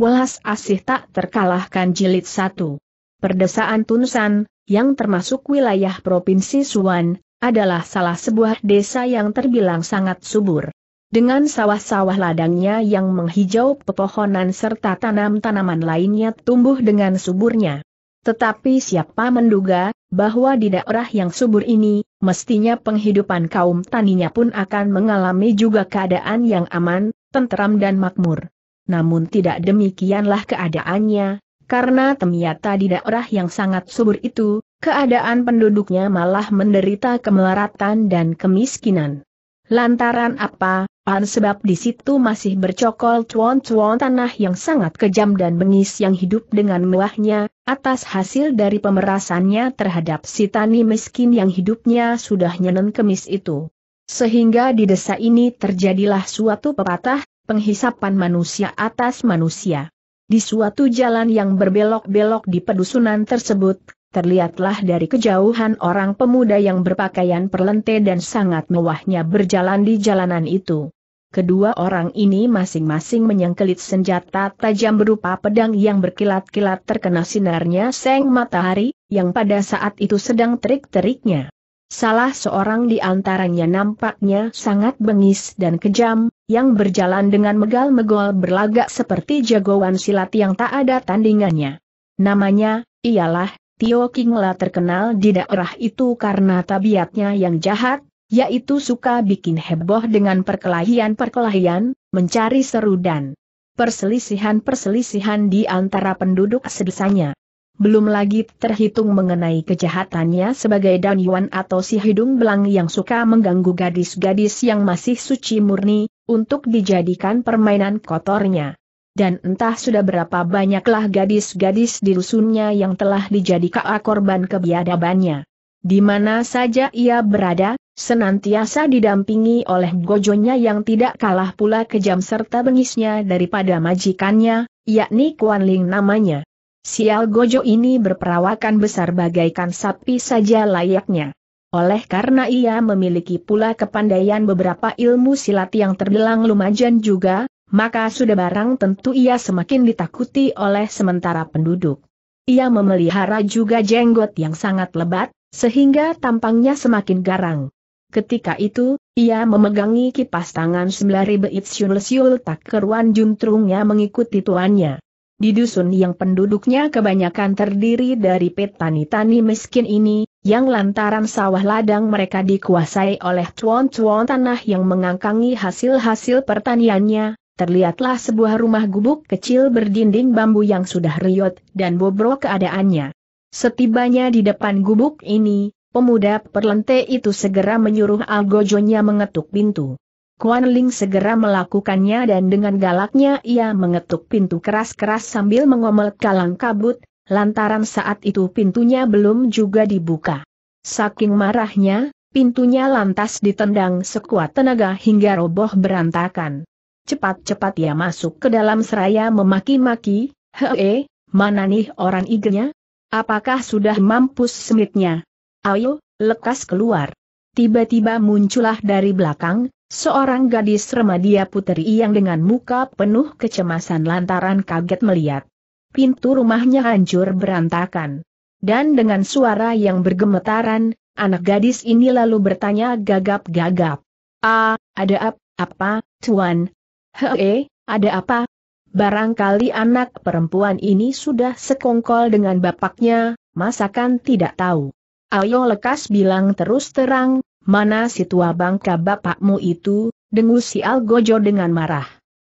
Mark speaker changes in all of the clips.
Speaker 1: Welas Asih tak terkalahkan jilid satu. Perdesaan Tunsan, yang termasuk wilayah Provinsi Suan, adalah salah sebuah desa yang terbilang sangat subur. Dengan sawah-sawah ladangnya yang menghijau pepohonan serta tanam-tanaman lainnya tumbuh dengan suburnya. Tetapi siapa menduga, bahwa di daerah yang subur ini, mestinya penghidupan kaum taninya pun akan mengalami juga keadaan yang aman, tenteram dan makmur namun tidak demikianlah keadaannya, karena ternyata di daerah yang sangat subur itu, keadaan penduduknya malah menderita kemelaratan dan kemiskinan. Lantaran apa, Pan sebab di situ masih bercokol cuan-cuan tanah yang sangat kejam dan bengis yang hidup dengan mewahnya, atas hasil dari pemerasannya terhadap si tani miskin yang hidupnya sudah nyenen kemis itu. Sehingga di desa ini terjadilah suatu pepatah, penghisapan manusia atas manusia. Di suatu jalan yang berbelok-belok di pedusunan tersebut, terlihatlah dari kejauhan orang pemuda yang berpakaian perlente dan sangat mewahnya berjalan di jalanan itu. Kedua orang ini masing-masing menyengkelit senjata tajam berupa pedang yang berkilat-kilat terkena sinarnya seng matahari, yang pada saat itu sedang terik-teriknya. Salah seorang di antaranya nampaknya sangat bengis dan kejam, yang berjalan dengan megal-megol berlagak seperti jagoan silat yang tak ada tandingannya. Namanya, ialah, Tio Kingla terkenal di daerah itu karena tabiatnya yang jahat, yaitu suka bikin heboh dengan perkelahian-perkelahian, mencari seru dan perselisihan-perselisihan di antara penduduk sedesanya. Belum lagi terhitung mengenai kejahatannya sebagai Danyuan atau si hidung belang yang suka mengganggu gadis-gadis yang masih suci murni, untuk dijadikan permainan kotornya. Dan entah sudah berapa banyaklah gadis-gadis di rusunnya yang telah dijadikan korban kebiadabannya. Di mana saja ia berada, senantiasa didampingi oleh gojonya yang tidak kalah pula kejam serta bengisnya daripada majikannya, yakni Kuan Ling namanya. Sial gojo ini berperawakan besar bagaikan sapi saja layaknya. Oleh karena ia memiliki pula kepandaian beberapa ilmu silat yang terbilang lumajan juga, maka sudah barang tentu ia semakin ditakuti oleh sementara penduduk. Ia memelihara juga jenggot yang sangat lebat, sehingga tampangnya semakin garang. Ketika itu, ia memegangi kipas tangan sembari beit siul-siul tak keruan juntrungnya mengikuti tuannya. Di dusun yang penduduknya kebanyakan terdiri dari petani-tani miskin ini, yang lantaran sawah ladang mereka dikuasai oleh tuan-tuan tanah yang mengangkangi hasil-hasil pertaniannya, terlihatlah sebuah rumah gubuk kecil berdinding bambu yang sudah riot dan bobrok keadaannya. Setibanya di depan gubuk ini, pemuda perlente itu segera menyuruh algojonya mengetuk pintu. Kuan Ling segera melakukannya dan dengan galaknya ia mengetuk pintu keras-keras sambil mengomel kalang kabut, lantaran saat itu pintunya belum juga dibuka. Saking marahnya, pintunya lantas ditendang sekuat tenaga hingga roboh berantakan. Cepat-cepat ia masuk ke dalam seraya memaki-maki, hee, mana nih orang igenya? Apakah sudah mampus semitnya? Ayo, lekas keluar. Tiba-tiba muncullah dari belakang, seorang gadis remadia puteri yang dengan muka penuh kecemasan lantaran kaget melihat pintu rumahnya hancur berantakan. Dan dengan suara yang bergemetaran, anak gadis ini lalu bertanya gagap-gagap. Ah, ada ap, apa, tuan? He, eh, ada apa? Barangkali anak perempuan ini sudah sekongkol dengan bapaknya, masakan tidak tahu. Ayo lekas bilang terus terang, mana si tua bangka bapakmu itu, dengus si Algojo dengan marah.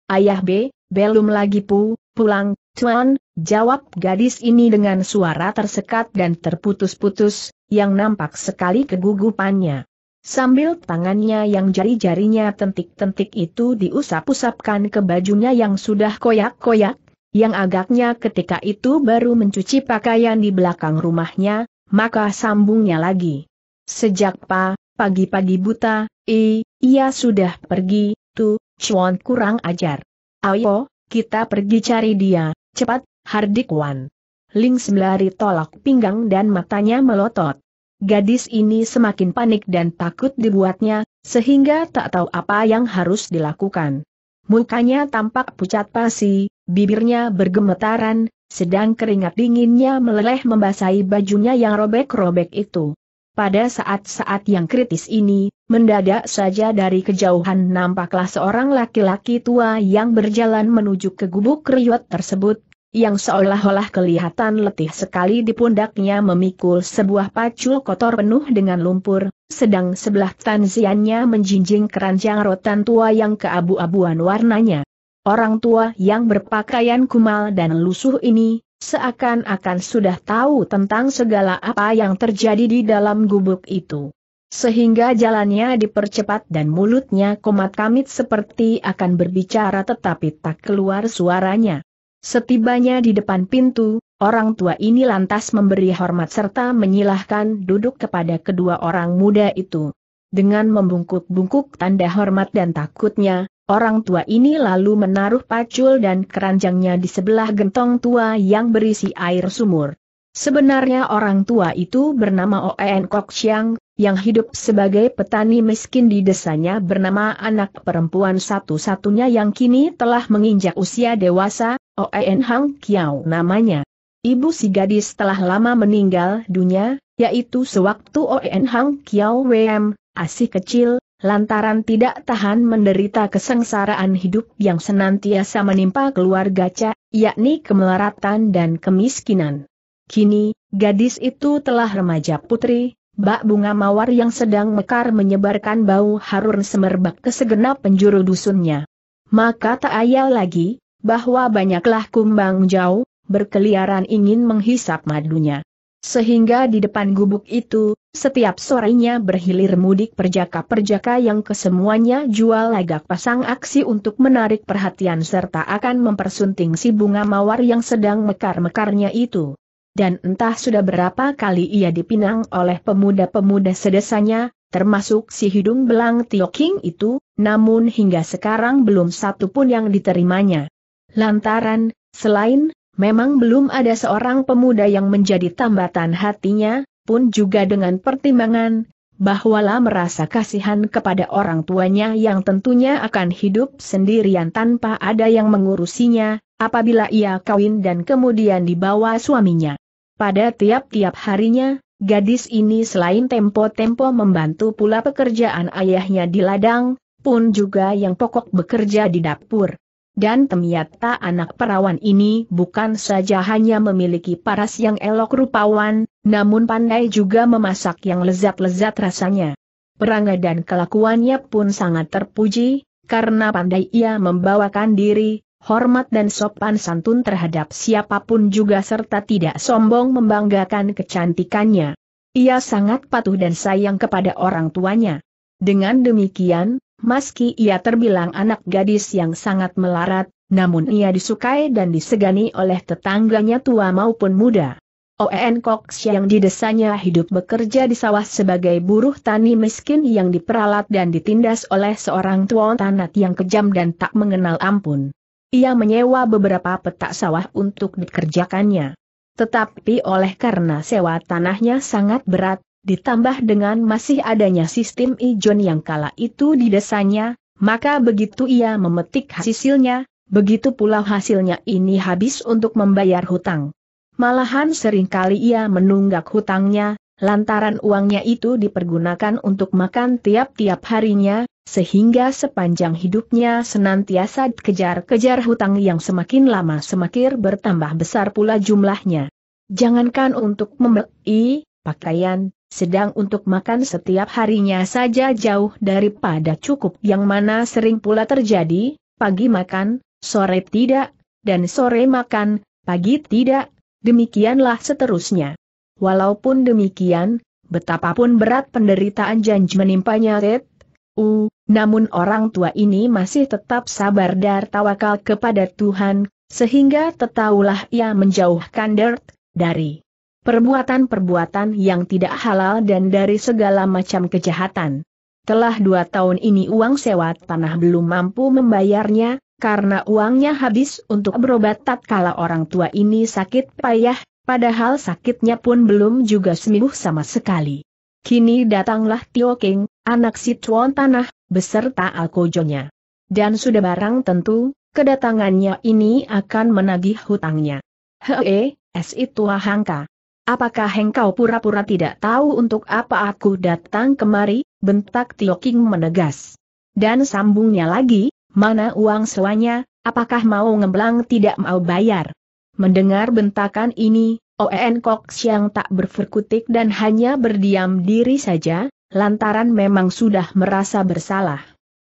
Speaker 1: Ayah B, belum lagi pu, pulang, tuan, Jawab gadis ini dengan suara tersekat dan terputus-putus, yang nampak sekali kegugupannya. Sambil tangannya yang jari-jarinya tentik-tentik itu diusap-usapkan ke bajunya yang sudah koyak-koyak, yang agaknya ketika itu baru mencuci pakaian di belakang rumahnya, maka sambungnya lagi. Sejak pa, pagi-pagi buta, i, ia sudah pergi, tu, cuan kurang ajar. Ayo, kita pergi cari dia, cepat, Hardik Wan. Ling Semlari tolak pinggang dan matanya melotot. Gadis ini semakin panik dan takut dibuatnya, sehingga tak tahu apa yang harus dilakukan. Mukanya tampak pucat pasi, bibirnya bergemetaran, sedang keringat dinginnya meleleh membasahi bajunya yang robek-robek itu. Pada saat-saat yang kritis ini, mendadak saja dari kejauhan nampaklah seorang laki-laki tua yang berjalan menuju ke gubuk riot tersebut, yang seolah-olah kelihatan letih sekali di pundaknya memikul sebuah pacul kotor penuh dengan lumpur, sedang sebelah tanziannya menjinjing keranjang rotan tua yang keabu-abuan warnanya. Orang tua yang berpakaian kumal dan lusuh ini, seakan-akan sudah tahu tentang segala apa yang terjadi di dalam gubuk itu. Sehingga jalannya dipercepat dan mulutnya komat kamit seperti akan berbicara tetapi tak keluar suaranya. Setibanya di depan pintu, orang tua ini lantas memberi hormat serta menyilahkan duduk kepada kedua orang muda itu. Dengan membungkuk-bungkuk tanda hormat dan takutnya, orang tua ini lalu menaruh pacul dan keranjangnya di sebelah gentong tua yang berisi air sumur. Sebenarnya orang tua itu bernama Oen Kok Chiang, yang hidup sebagai petani miskin di desanya bernama anak perempuan satu-satunya yang kini telah menginjak usia dewasa, Oen Hang Kiao namanya. Ibu si gadis telah lama meninggal dunia, yaitu sewaktu Oen Hang Kiao WM, asih kecil, lantaran tidak tahan menderita kesengsaraan hidup yang senantiasa menimpa keluarga Cha, yakni kemelaratan dan kemiskinan. Kini, gadis itu telah remaja putri, bak bunga mawar yang sedang mekar menyebarkan bau harun semerbak ke segenap penjuru dusunnya. Maka tak ayal lagi, bahwa banyaklah kumbang jauh, berkeliaran ingin menghisap madunya. Sehingga di depan gubuk itu, setiap sorenya berhilir mudik perjaka-perjaka yang kesemuanya jual lagak pasang aksi untuk menarik perhatian serta akan mempersunting si bunga mawar yang sedang mekar-mekarnya itu dan entah sudah berapa kali ia dipinang oleh pemuda-pemuda sedesanya, termasuk si hidung belang Tio King itu, namun hingga sekarang belum satu pun yang diterimanya. Lantaran, selain, memang belum ada seorang pemuda yang menjadi tambatan hatinya, pun juga dengan pertimbangan, bahwalah merasa kasihan kepada orang tuanya yang tentunya akan hidup sendirian tanpa ada yang mengurusinya, apabila ia kawin dan kemudian dibawa suaminya. Pada tiap-tiap harinya, gadis ini selain tempo-tempo membantu pula pekerjaan ayahnya di ladang, pun juga yang pokok bekerja di dapur. Dan ternyata anak perawan ini bukan saja hanya memiliki paras yang elok rupawan, namun pandai juga memasak yang lezat-lezat rasanya. Perangai dan kelakuannya pun sangat terpuji, karena pandai ia membawakan diri, hormat dan sopan santun terhadap siapapun juga serta tidak sombong membanggakan kecantikannya. Ia sangat patuh dan sayang kepada orang tuanya. Dengan demikian, meski ia terbilang anak gadis yang sangat melarat, namun ia disukai dan disegani oleh tetangganya tua maupun muda. O.N. Cox yang di hidup bekerja di sawah sebagai buruh tani miskin yang diperalat dan ditindas oleh seorang tuan tanat yang kejam dan tak mengenal ampun. Ia menyewa beberapa petak sawah untuk dikerjakannya. Tetapi oleh karena sewa tanahnya sangat berat, ditambah dengan masih adanya sistem ijon yang kala itu di desanya, maka begitu ia memetik hasilnya, begitu pula hasilnya ini habis untuk membayar hutang. Malahan seringkali ia menunggak hutangnya, lantaran uangnya itu dipergunakan untuk makan tiap-tiap harinya, sehingga sepanjang hidupnya senantiasa kejar-kejar hutang yang semakin lama semakin bertambah besar pula jumlahnya. Jangankan untuk membeli pakaian, sedang untuk makan setiap harinya saja jauh daripada cukup yang mana sering pula terjadi, pagi makan, sore tidak, dan sore makan, pagi tidak, demikianlah seterusnya. Walaupun demikian, betapapun berat penderitaan janji menimpanya Red, U, namun orang tua ini masih tetap sabar dan tawakal kepada Tuhan, sehingga tetaulah ia menjauhkan dirt dari perbuatan-perbuatan yang tidak halal dan dari segala macam kejahatan. Telah dua tahun ini uang sewa tanah belum mampu membayarnya, karena uangnya habis untuk berobat tatkala orang tua ini sakit payah, padahal sakitnya pun belum juga sembuh sama sekali. Kini datanglah Tio King, anak si tuan tanah, beserta alkojonya. Dan sudah barang tentu, kedatangannya ini akan menagih hutangnya. Hee, es itu hangka. Apakah engkau pura-pura tidak tahu untuk apa aku datang kemari? Bentak Tio King menegas. Dan sambungnya lagi, mana uang sewanya, apakah mau ngeblang tidak mau bayar? Mendengar bentakan ini, O.N. yang yang tak berfirkutik dan hanya berdiam diri saja, lantaran memang sudah merasa bersalah.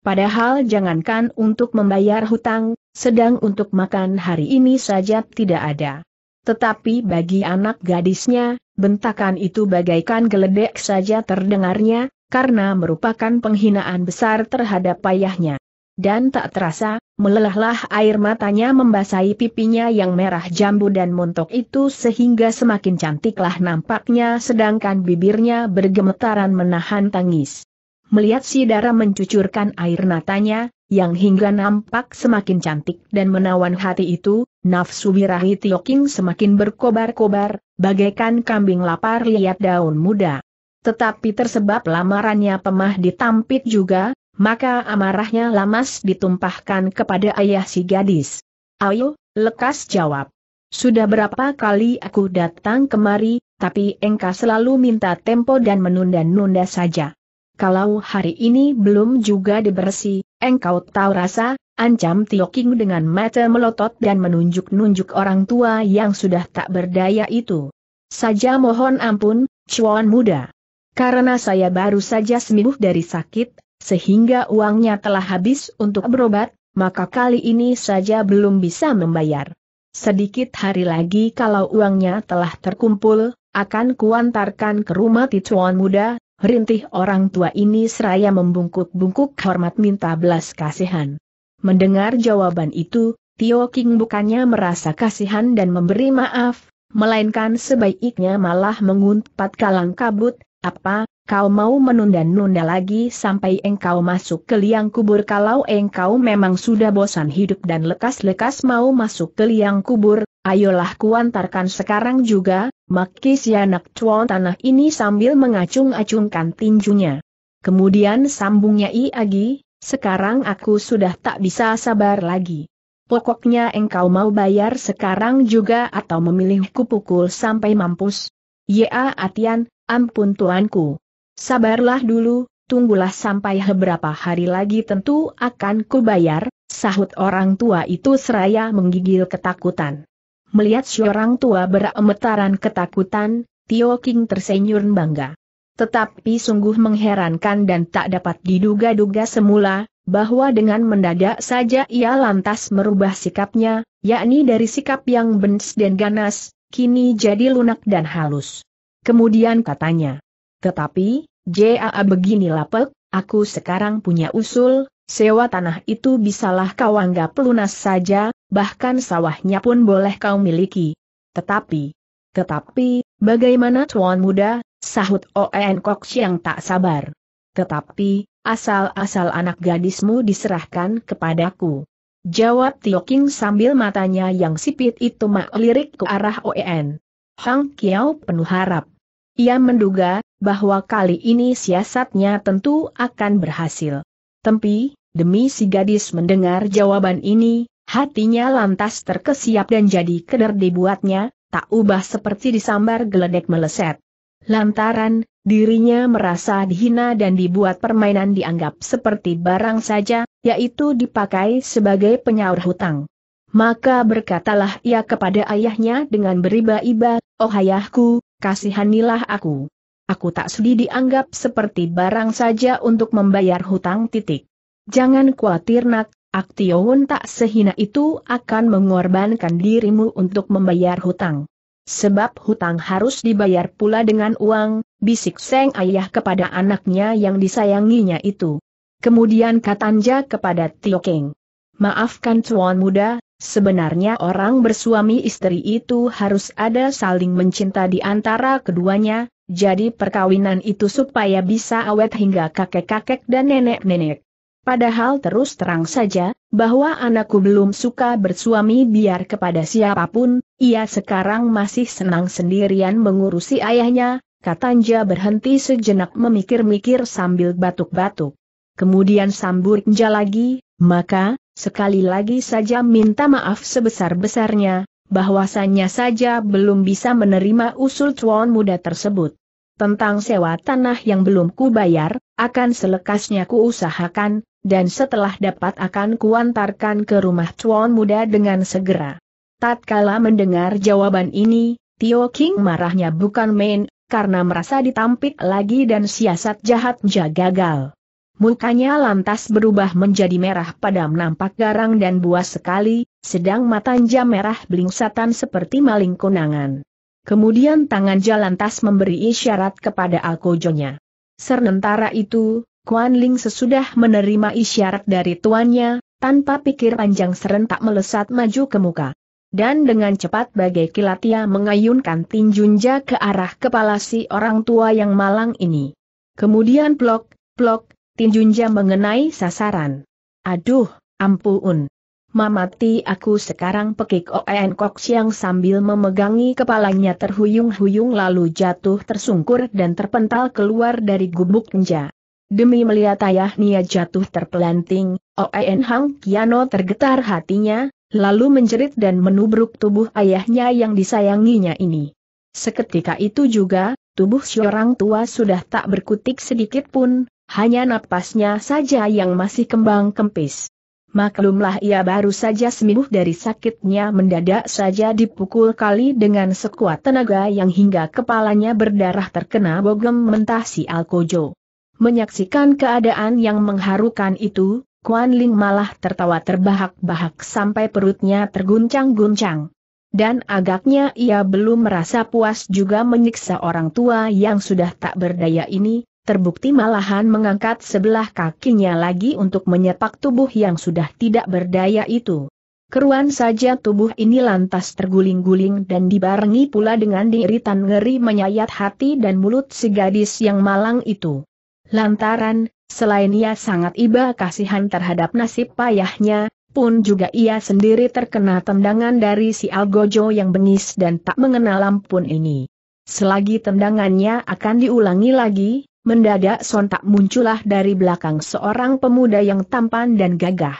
Speaker 1: Padahal jangankan untuk membayar hutang, sedang untuk makan hari ini saja tidak ada. Tetapi bagi anak gadisnya, bentakan itu bagaikan geledek saja terdengarnya, karena merupakan penghinaan besar terhadap payahnya. Dan tak terasa, melelahlah air matanya membasahi pipinya yang merah jambu dan montok itu sehingga semakin cantiklah nampaknya sedangkan bibirnya bergemetaran menahan tangis. Melihat si darah mencucurkan air matanya, yang hingga nampak semakin cantik dan menawan hati itu, nafsu birahi Tioking semakin berkobar-kobar, bagaikan kambing lapar lihat daun muda. Tetapi tersebab lamarannya pemah ditampit juga, maka amarahnya lamas ditumpahkan kepada ayah si gadis. Ayo, lekas jawab. Sudah berapa kali aku datang kemari, tapi engkau selalu minta tempo dan menunda-nunda saja. Kalau hari ini belum juga dibersih, engkau tahu rasa, ancam Tio King dengan mata melotot dan menunjuk-nunjuk orang tua yang sudah tak berdaya itu. Saja mohon ampun, cuan muda. Karena saya baru saja sembuh dari sakit, sehingga uangnya telah habis untuk berobat, maka kali ini saja belum bisa membayar. Sedikit hari lagi kalau uangnya telah terkumpul, akan kuantarkan ke rumah Tichuan muda, rintih orang tua ini seraya membungkuk-bungkuk hormat minta belas kasihan. Mendengar jawaban itu, Tio King bukannya merasa kasihan dan memberi maaf, melainkan sebaiknya malah menguntpat kalang kabut, apa, kau mau menunda-nunda lagi sampai engkau masuk ke liang kubur kalau engkau memang sudah bosan hidup dan lekas-lekas mau masuk ke liang kubur, ayolah kuantarkan sekarang juga, makis anak cuan tanah ini sambil mengacung-acungkan tinjunya. Kemudian sambungnya I Agi, sekarang aku sudah tak bisa sabar lagi. Pokoknya engkau mau bayar sekarang juga atau memilihku pukul sampai mampus. Ya Atian, ampun tuanku. Sabarlah dulu, tunggulah sampai beberapa hari lagi tentu akan kubayar, sahut orang tua itu seraya menggigil ketakutan. Melihat si orang tua beremetaran ketakutan, Tio King tersenyum bangga. Tetapi sungguh mengherankan dan tak dapat diduga-duga semula, bahwa dengan mendadak saja ia lantas merubah sikapnya, yakni dari sikap yang bens dan ganas, kini jadi lunak dan halus. Kemudian katanya, tetapi, JAA beginilah pek, aku sekarang punya usul, sewa tanah itu bisalah kau anggap lunas saja, bahkan sawahnya pun boleh kau miliki. Tetapi, tetapi, bagaimana tuan muda, sahut Oen Kok yang tak sabar. Tetapi, asal-asal anak gadismu diserahkan kepadaku. Jawab Tio King sambil matanya yang sipit itu mak ke arah Oen. Hang Kiao penuh harap. Ia menduga bahwa kali ini siasatnya tentu akan berhasil. Tempi, demi si gadis mendengar jawaban ini, hatinya lantas terkesiap dan jadi keder dibuatnya, tak ubah seperti disambar geledek meleset. Lantaran, dirinya merasa dihina dan dibuat permainan dianggap seperti barang saja, yaitu dipakai sebagai penyaur hutang. Maka berkatalah ia kepada ayahnya dengan beriba-iba, Oh ayahku, kasihanilah aku. Aku tak sudi dianggap seperti barang saja untuk membayar hutang titik. Jangan khawatir nak, Aktiowon tak sehina itu akan mengorbankan dirimu untuk membayar hutang. Sebab hutang harus dibayar pula dengan uang, bisik Seng Ayah kepada anaknya yang disayanginya itu. Kemudian katanja kepada Tio King. Maafkan cuan Muda, Sebenarnya orang bersuami istri itu harus ada saling mencinta di antara keduanya, jadi perkawinan itu supaya bisa awet hingga kakek-kakek dan nenek-nenek. Padahal terus terang saja, bahwa anakku belum suka bersuami biar kepada siapapun, ia sekarang masih senang sendirian mengurusi ayahnya, Katanja berhenti sejenak memikir-mikir sambil batuk-batuk. Kemudian sambutnya lagi, maka, sekali lagi saja minta maaf sebesar-besarnya, bahwasannya saja belum bisa menerima usul tuan muda tersebut. Tentang sewa tanah yang belum kubayar, akan selekasnya kuusahakan, dan setelah dapat akan kuantarkan ke rumah tuan muda dengan segera. Tatkala mendengar jawaban ini, Tio King marahnya bukan main, karena merasa ditampik lagi dan siasat jahatnya gagal. Mukanya lantas berubah menjadi merah padam nampak garang dan buas sekali, sedang matanya merah belingsatan seperti maling kunangan. Kemudian tangan Jalantas memberi isyarat kepada Alkojonya. Sementara itu, Kuan Ling sesudah menerima isyarat dari tuannya, tanpa pikir panjang serentak melesat maju ke muka. Dan dengan cepat bagai kilat ia mengayunkan tinjunja ke arah kepala si orang tua yang malang ini. Kemudian plok, plok, Tinjunja mengenai sasaran. Aduh, ampun. Mamati aku sekarang pekik Oen Kok Siang sambil memegangi kepalanya terhuyung-huyung lalu jatuh tersungkur dan terpental keluar dari gubuk nja. Demi melihat ayah Nia jatuh terpelanting, Oen Hang Kiano tergetar hatinya, lalu menjerit dan menubruk tubuh ayahnya yang disayanginya ini. Seketika itu juga, tubuh si orang tua sudah tak berkutik sedikit pun, hanya napasnya saja yang masih kembang kempis. Maklumlah ia baru saja sembuh dari sakitnya mendadak saja dipukul kali dengan sekuat tenaga yang hingga kepalanya berdarah terkena bogem mentah si Alkojo. Menyaksikan keadaan yang mengharukan itu, Kuan Ling malah tertawa terbahak-bahak sampai perutnya terguncang-guncang dan agaknya ia belum merasa puas juga menyiksa orang tua yang sudah tak berdaya ini, terbukti malahan mengangkat sebelah kakinya lagi untuk menyepak tubuh yang sudah tidak berdaya itu. Keruan saja tubuh ini lantas terguling-guling dan dibarengi pula dengan diiritan ngeri menyayat hati dan mulut si gadis yang malang itu. Lantaran, selain ia sangat iba kasihan terhadap nasib payahnya, pun juga ia sendiri terkena tendangan dari si Algojo yang bengis dan tak mengenal ampun ini. Selagi tendangannya akan diulangi lagi, mendadak sontak muncullah dari belakang seorang pemuda yang tampan dan gagah.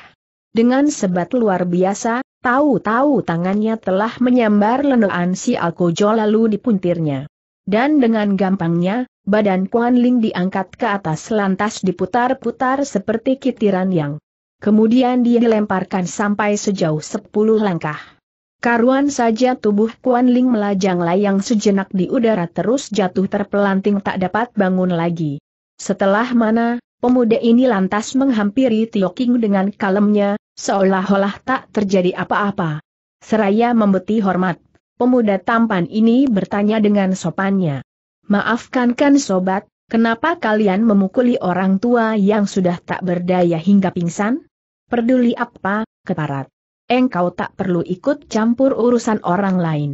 Speaker 1: Dengan sebat luar biasa, tahu-tahu tangannya telah menyambar lenoan si Algojo lalu dipuntirnya. Dan dengan gampangnya, badan Kuan Ling diangkat ke atas lantas diputar-putar seperti kitiran yang Kemudian dia dilemparkan sampai sejauh sepuluh langkah. Karuan saja tubuh Kuan Ling melajang layang sejenak di udara terus jatuh terpelanting tak dapat bangun lagi. Setelah mana, pemuda ini lantas menghampiri Tio King dengan kalemnya, seolah-olah tak terjadi apa-apa. Seraya membeti hormat, pemuda tampan ini bertanya dengan sopannya. Maafkan kan sobat, kenapa kalian memukuli orang tua yang sudah tak berdaya hingga pingsan? Peduli apa, keparat. Engkau tak perlu ikut campur urusan orang lain.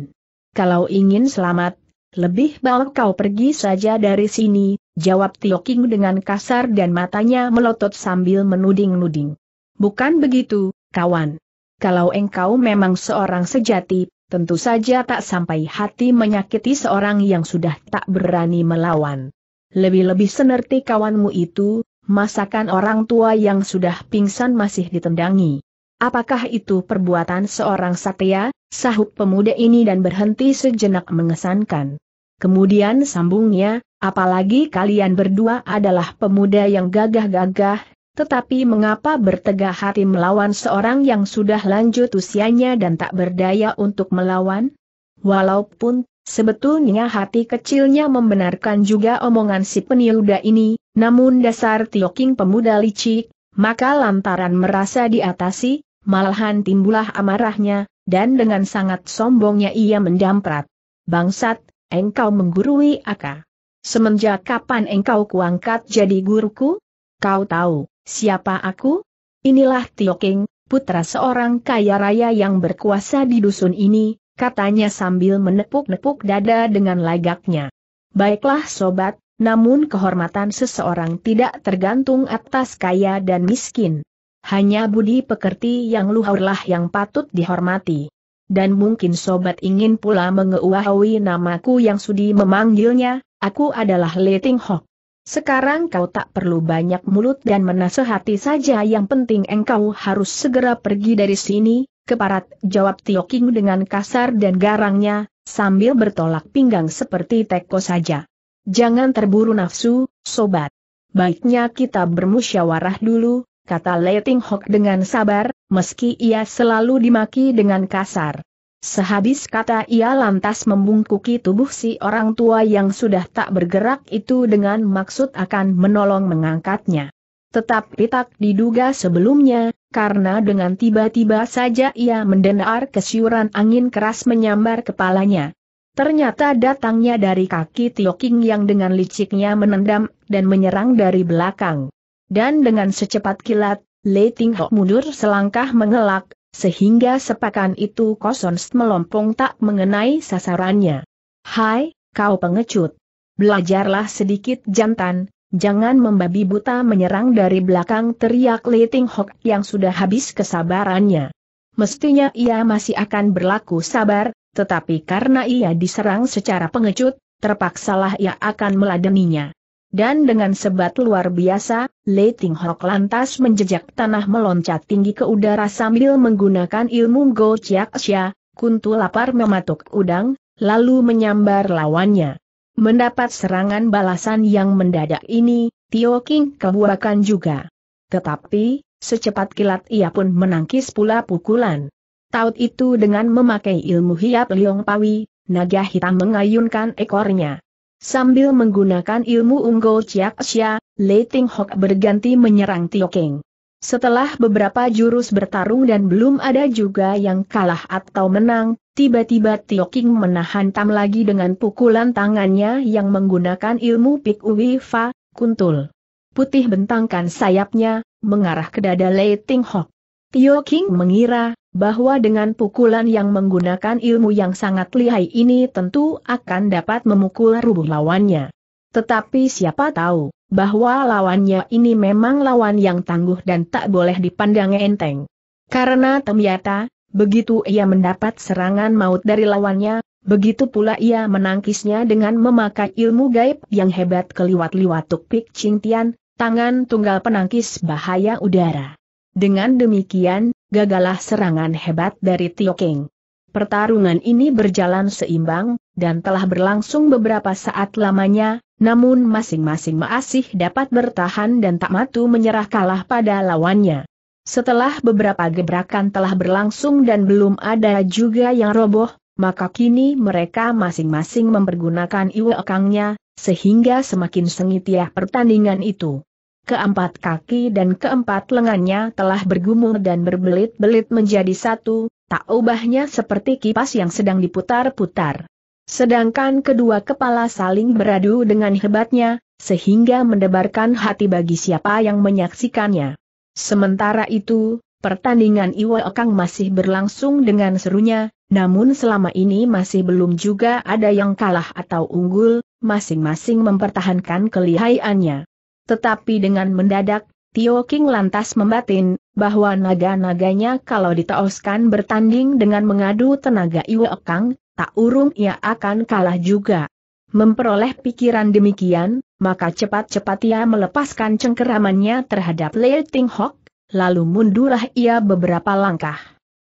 Speaker 1: Kalau ingin selamat, lebih baik kau pergi saja dari sini, jawab Tio King dengan kasar dan matanya melotot sambil menuding-nuding. Bukan begitu, kawan. Kalau engkau memang seorang sejati, tentu saja tak sampai hati menyakiti seorang yang sudah tak berani melawan. Lebih-lebih senerti kawanmu itu, masakan orang tua yang sudah pingsan masih ditendangi. Apakah itu perbuatan seorang satria, sahut pemuda ini dan berhenti sejenak mengesankan. Kemudian sambungnya, apalagi kalian berdua adalah pemuda yang gagah-gagah, tetapi mengapa bertegah hati melawan seorang yang sudah lanjut usianya dan tak berdaya untuk melawan? Walaupun Sebetulnya hati kecilnya membenarkan juga omongan si peniuda ini, namun dasar Tioking pemuda licik, maka lantaran merasa diatasi, malahan timbulah amarahnya, dan dengan sangat sombongnya ia mendamprat. Bangsat, engkau menggurui Aka. Semenjak kapan engkau kuangkat jadi guruku? Kau tahu, siapa aku? Inilah Tioking, putra seorang kaya raya yang berkuasa di dusun ini, katanya sambil menepuk-nepuk dada dengan lagaknya. Baiklah sobat, namun kehormatan seseorang tidak tergantung atas kaya dan miskin. Hanya budi pekerti yang luhurlah yang patut dihormati. Dan mungkin sobat ingin pula mengeuahui namaku yang sudi memanggilnya, aku adalah Leting Hok. Sekarang kau tak perlu banyak mulut dan menasehati saja yang penting engkau harus segera pergi dari sini, Keparat, jawab Tio King dengan kasar dan garangnya, sambil bertolak pinggang seperti teko saja. Jangan terburu nafsu, sobat. Baiknya kita bermusyawarah dulu, kata Leting Hok dengan sabar, meski ia selalu dimaki dengan kasar. Sehabis kata ia lantas membungkuki tubuh si orang tua yang sudah tak bergerak itu dengan maksud akan menolong mengangkatnya. Tetapi tak diduga sebelumnya, karena dengan tiba-tiba saja ia mendengar kesiuran angin keras menyambar kepalanya. Ternyata datangnya dari kaki Tio King yang dengan liciknya menendam dan menyerang dari belakang. Dan dengan secepat kilat, Lei Ting Ho mundur selangkah mengelak, sehingga sepakan itu kosong melompong tak mengenai sasarannya. Hai, kau pengecut. Belajarlah sedikit jantan, Jangan membabi buta menyerang dari belakang teriak Li Ting Hok yang sudah habis kesabarannya. Mestinya ia masih akan berlaku sabar, tetapi karena ia diserang secara pengecut, terpaksalah ia akan meladeninya. Dan dengan sebat luar biasa, Li Ting Hok lantas menjejak tanah meloncat tinggi ke udara sambil menggunakan ilmu Go Chiak Xia, kuntu lapar mematuk udang, lalu menyambar lawannya. Mendapat serangan balasan yang mendadak ini, Tio King kebuakan juga. Tetapi, secepat kilat ia pun menangkis pula pukulan. Taut itu dengan memakai ilmu hiap liong pawi, naga hitam mengayunkan ekornya. Sambil menggunakan ilmu unggul Chiak Xia, Lei Ting Hok berganti menyerang Tio King. Setelah beberapa jurus bertarung dan belum ada juga yang kalah atau menang, tiba-tiba Tio King menahan Tam lagi dengan pukulan tangannya yang menggunakan ilmu Pik Fa, kuntul. Putih bentangkan sayapnya, mengarah ke dada Lei Ting Hok. Tio King mengira, bahwa dengan pukulan yang menggunakan ilmu yang sangat lihai ini tentu akan dapat memukul rubuh lawannya. Tetapi siapa tahu, bahwa lawannya ini memang lawan yang tangguh dan tak boleh dipandang enteng. Karena ternyata, begitu ia mendapat serangan maut dari lawannya, begitu pula ia menangkisnya dengan memakai ilmu gaib yang hebat keliwat-liwat tukpik cintian, tangan tunggal penangkis bahaya udara. Dengan demikian, gagalah serangan hebat dari Tio King. Pertarungan ini berjalan seimbang, dan telah berlangsung beberapa saat lamanya, namun masing-masing masih dapat bertahan dan tak matu menyerah kalah pada lawannya. Setelah beberapa gebrakan telah berlangsung dan belum ada juga yang roboh, maka kini mereka masing-masing mempergunakan iwakangnya, sehingga semakin sengitiah ya pertandingan itu. Keempat kaki dan keempat lengannya telah bergumul dan berbelit-belit menjadi satu, tak ubahnya seperti kipas yang sedang diputar-putar. Sedangkan kedua kepala saling beradu dengan hebatnya, sehingga mendebarkan hati bagi siapa yang menyaksikannya. Sementara itu, pertandingan Iwa Okang masih berlangsung dengan serunya, namun selama ini masih belum juga ada yang kalah atau unggul, masing-masing mempertahankan kelihaiannya. Tetapi dengan mendadak, Tio King lantas membatin, bahwa naga-naganya kalau ditaoskan bertanding dengan mengadu tenaga Iwa Okang, tak urung ia akan kalah juga. Memperoleh pikiran demikian, maka cepat-cepat ia melepaskan cengkeramannya terhadap Lei Ting Hok, lalu mundurlah ia beberapa langkah.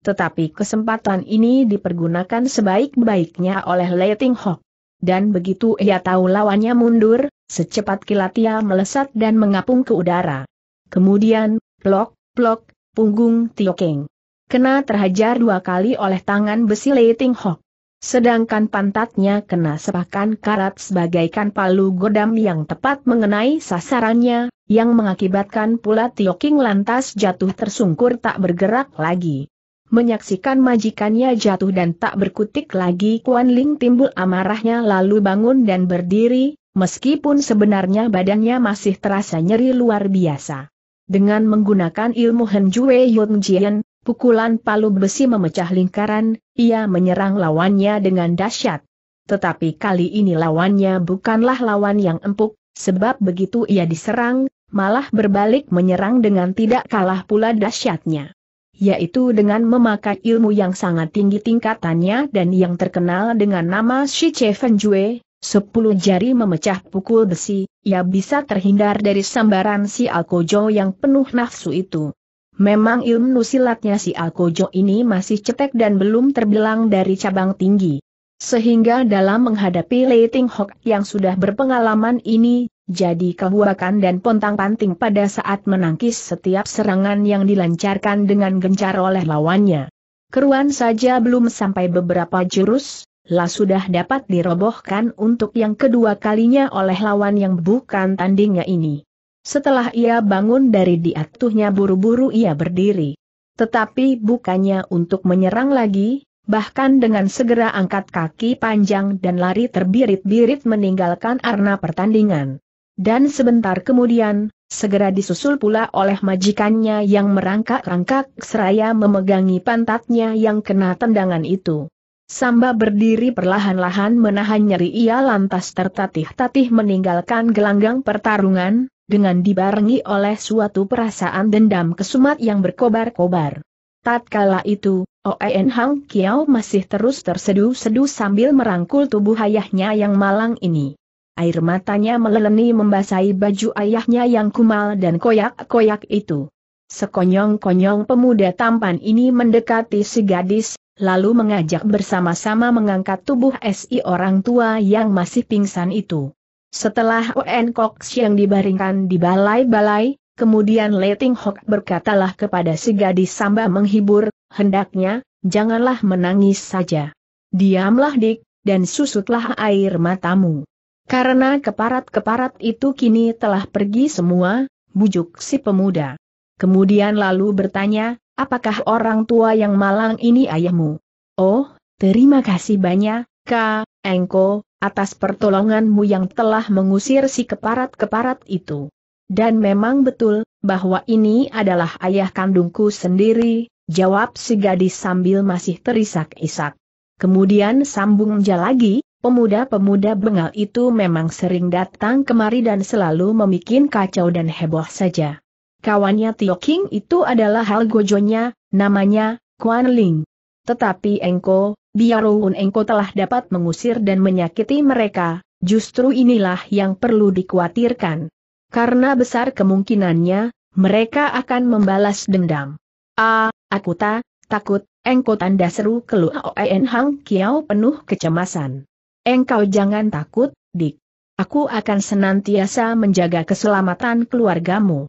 Speaker 1: Tetapi kesempatan ini dipergunakan sebaik-baiknya oleh Lei Ting Hok. Dan begitu ia tahu lawannya mundur, secepat kilat ia melesat dan mengapung ke udara. Kemudian, plok, plok, punggung Tio King. Kena terhajar dua kali oleh tangan besi Lei Ting Hok. Sedangkan pantatnya kena sepakan karat sebagaikan palu godam yang tepat mengenai sasarannya, yang mengakibatkan pula Tio King lantas jatuh tersungkur tak bergerak lagi. Menyaksikan majikannya jatuh dan tak berkutik lagi Kuan Ling timbul amarahnya lalu bangun dan berdiri, meskipun sebenarnya badannya masih terasa nyeri luar biasa. Dengan menggunakan ilmu Henjue Jue Yong Jian, pukulan palu besi memecah lingkaran, ia menyerang lawannya dengan dahsyat. Tetapi kali ini lawannya bukanlah lawan yang empuk, sebab begitu ia diserang, malah berbalik menyerang dengan tidak kalah pula dahsyatnya. Yaitu dengan memakai ilmu yang sangat tinggi tingkatannya dan yang terkenal dengan nama Shi Che Jue, Sepuluh jari memecah pukul besi, ia bisa terhindar dari sambaran si Alkojo yang penuh nafsu itu. Memang ilmu silatnya si Alkojo ini masih cetek dan belum terbilang dari cabang tinggi. Sehingga dalam menghadapi Leiting Hok yang sudah berpengalaman ini, jadi kebuakan dan pontang-panting pada saat menangkis setiap serangan yang dilancarkan dengan gencar oleh lawannya. Keruan saja belum sampai beberapa jurus, lah sudah dapat dirobohkan untuk yang kedua kalinya oleh lawan yang bukan tandingnya ini. Setelah ia bangun dari diatuhnya buru-buru ia berdiri. Tetapi bukannya untuk menyerang lagi, bahkan dengan segera angkat kaki panjang dan lari terbirit-birit meninggalkan arena pertandingan. Dan sebentar kemudian, segera disusul pula oleh majikannya yang merangkak-rangkak seraya memegangi pantatnya yang kena tendangan itu. Samba berdiri perlahan-lahan menahan nyeri ia lantas tertatih-tatih meninggalkan gelanggang pertarungan, dengan dibarengi oleh suatu perasaan dendam kesumat yang berkobar-kobar. Tatkala itu, Oen Hang Kiao masih terus terseduh-seduh sambil merangkul tubuh ayahnya yang malang ini. Air matanya meleleni membasahi baju ayahnya yang kumal dan koyak-koyak itu. Sekonyong-konyong pemuda tampan ini mendekati si gadis, lalu mengajak bersama-sama mengangkat tubuh SI orang tua yang masih pingsan itu. Setelah Oen Kok yang dibaringkan di balai-balai, kemudian Leting Hok berkatalah kepada si gadis samba menghibur, hendaknya, janganlah menangis saja. Diamlah dik, dan susutlah air matamu. Karena keparat-keparat itu kini telah pergi semua, bujuk si pemuda. Kemudian lalu bertanya, Apakah orang tua yang malang ini ayahmu? Oh, terima kasih banyak, Ka, Engko, atas pertolonganmu yang telah mengusir si keparat-keparat itu. Dan memang betul, bahwa ini adalah ayah kandungku sendiri, jawab si gadis sambil masih terisak-isak. Kemudian sambungnya lagi, pemuda-pemuda bengal itu memang sering datang kemari dan selalu memikin kacau dan heboh saja. Kawannya Tio King itu adalah hal gojonya, namanya, Kuan Ling. Tetapi Engko, biarpun Engko telah dapat mengusir dan menyakiti mereka, justru inilah yang perlu dikhawatirkan. Karena besar kemungkinannya, mereka akan membalas dendam. Ah, aku tak, takut, Engko tanda seru keluaen Hang Kiao penuh kecemasan. Engkau jangan takut, Dik. Aku akan senantiasa menjaga keselamatan keluargamu.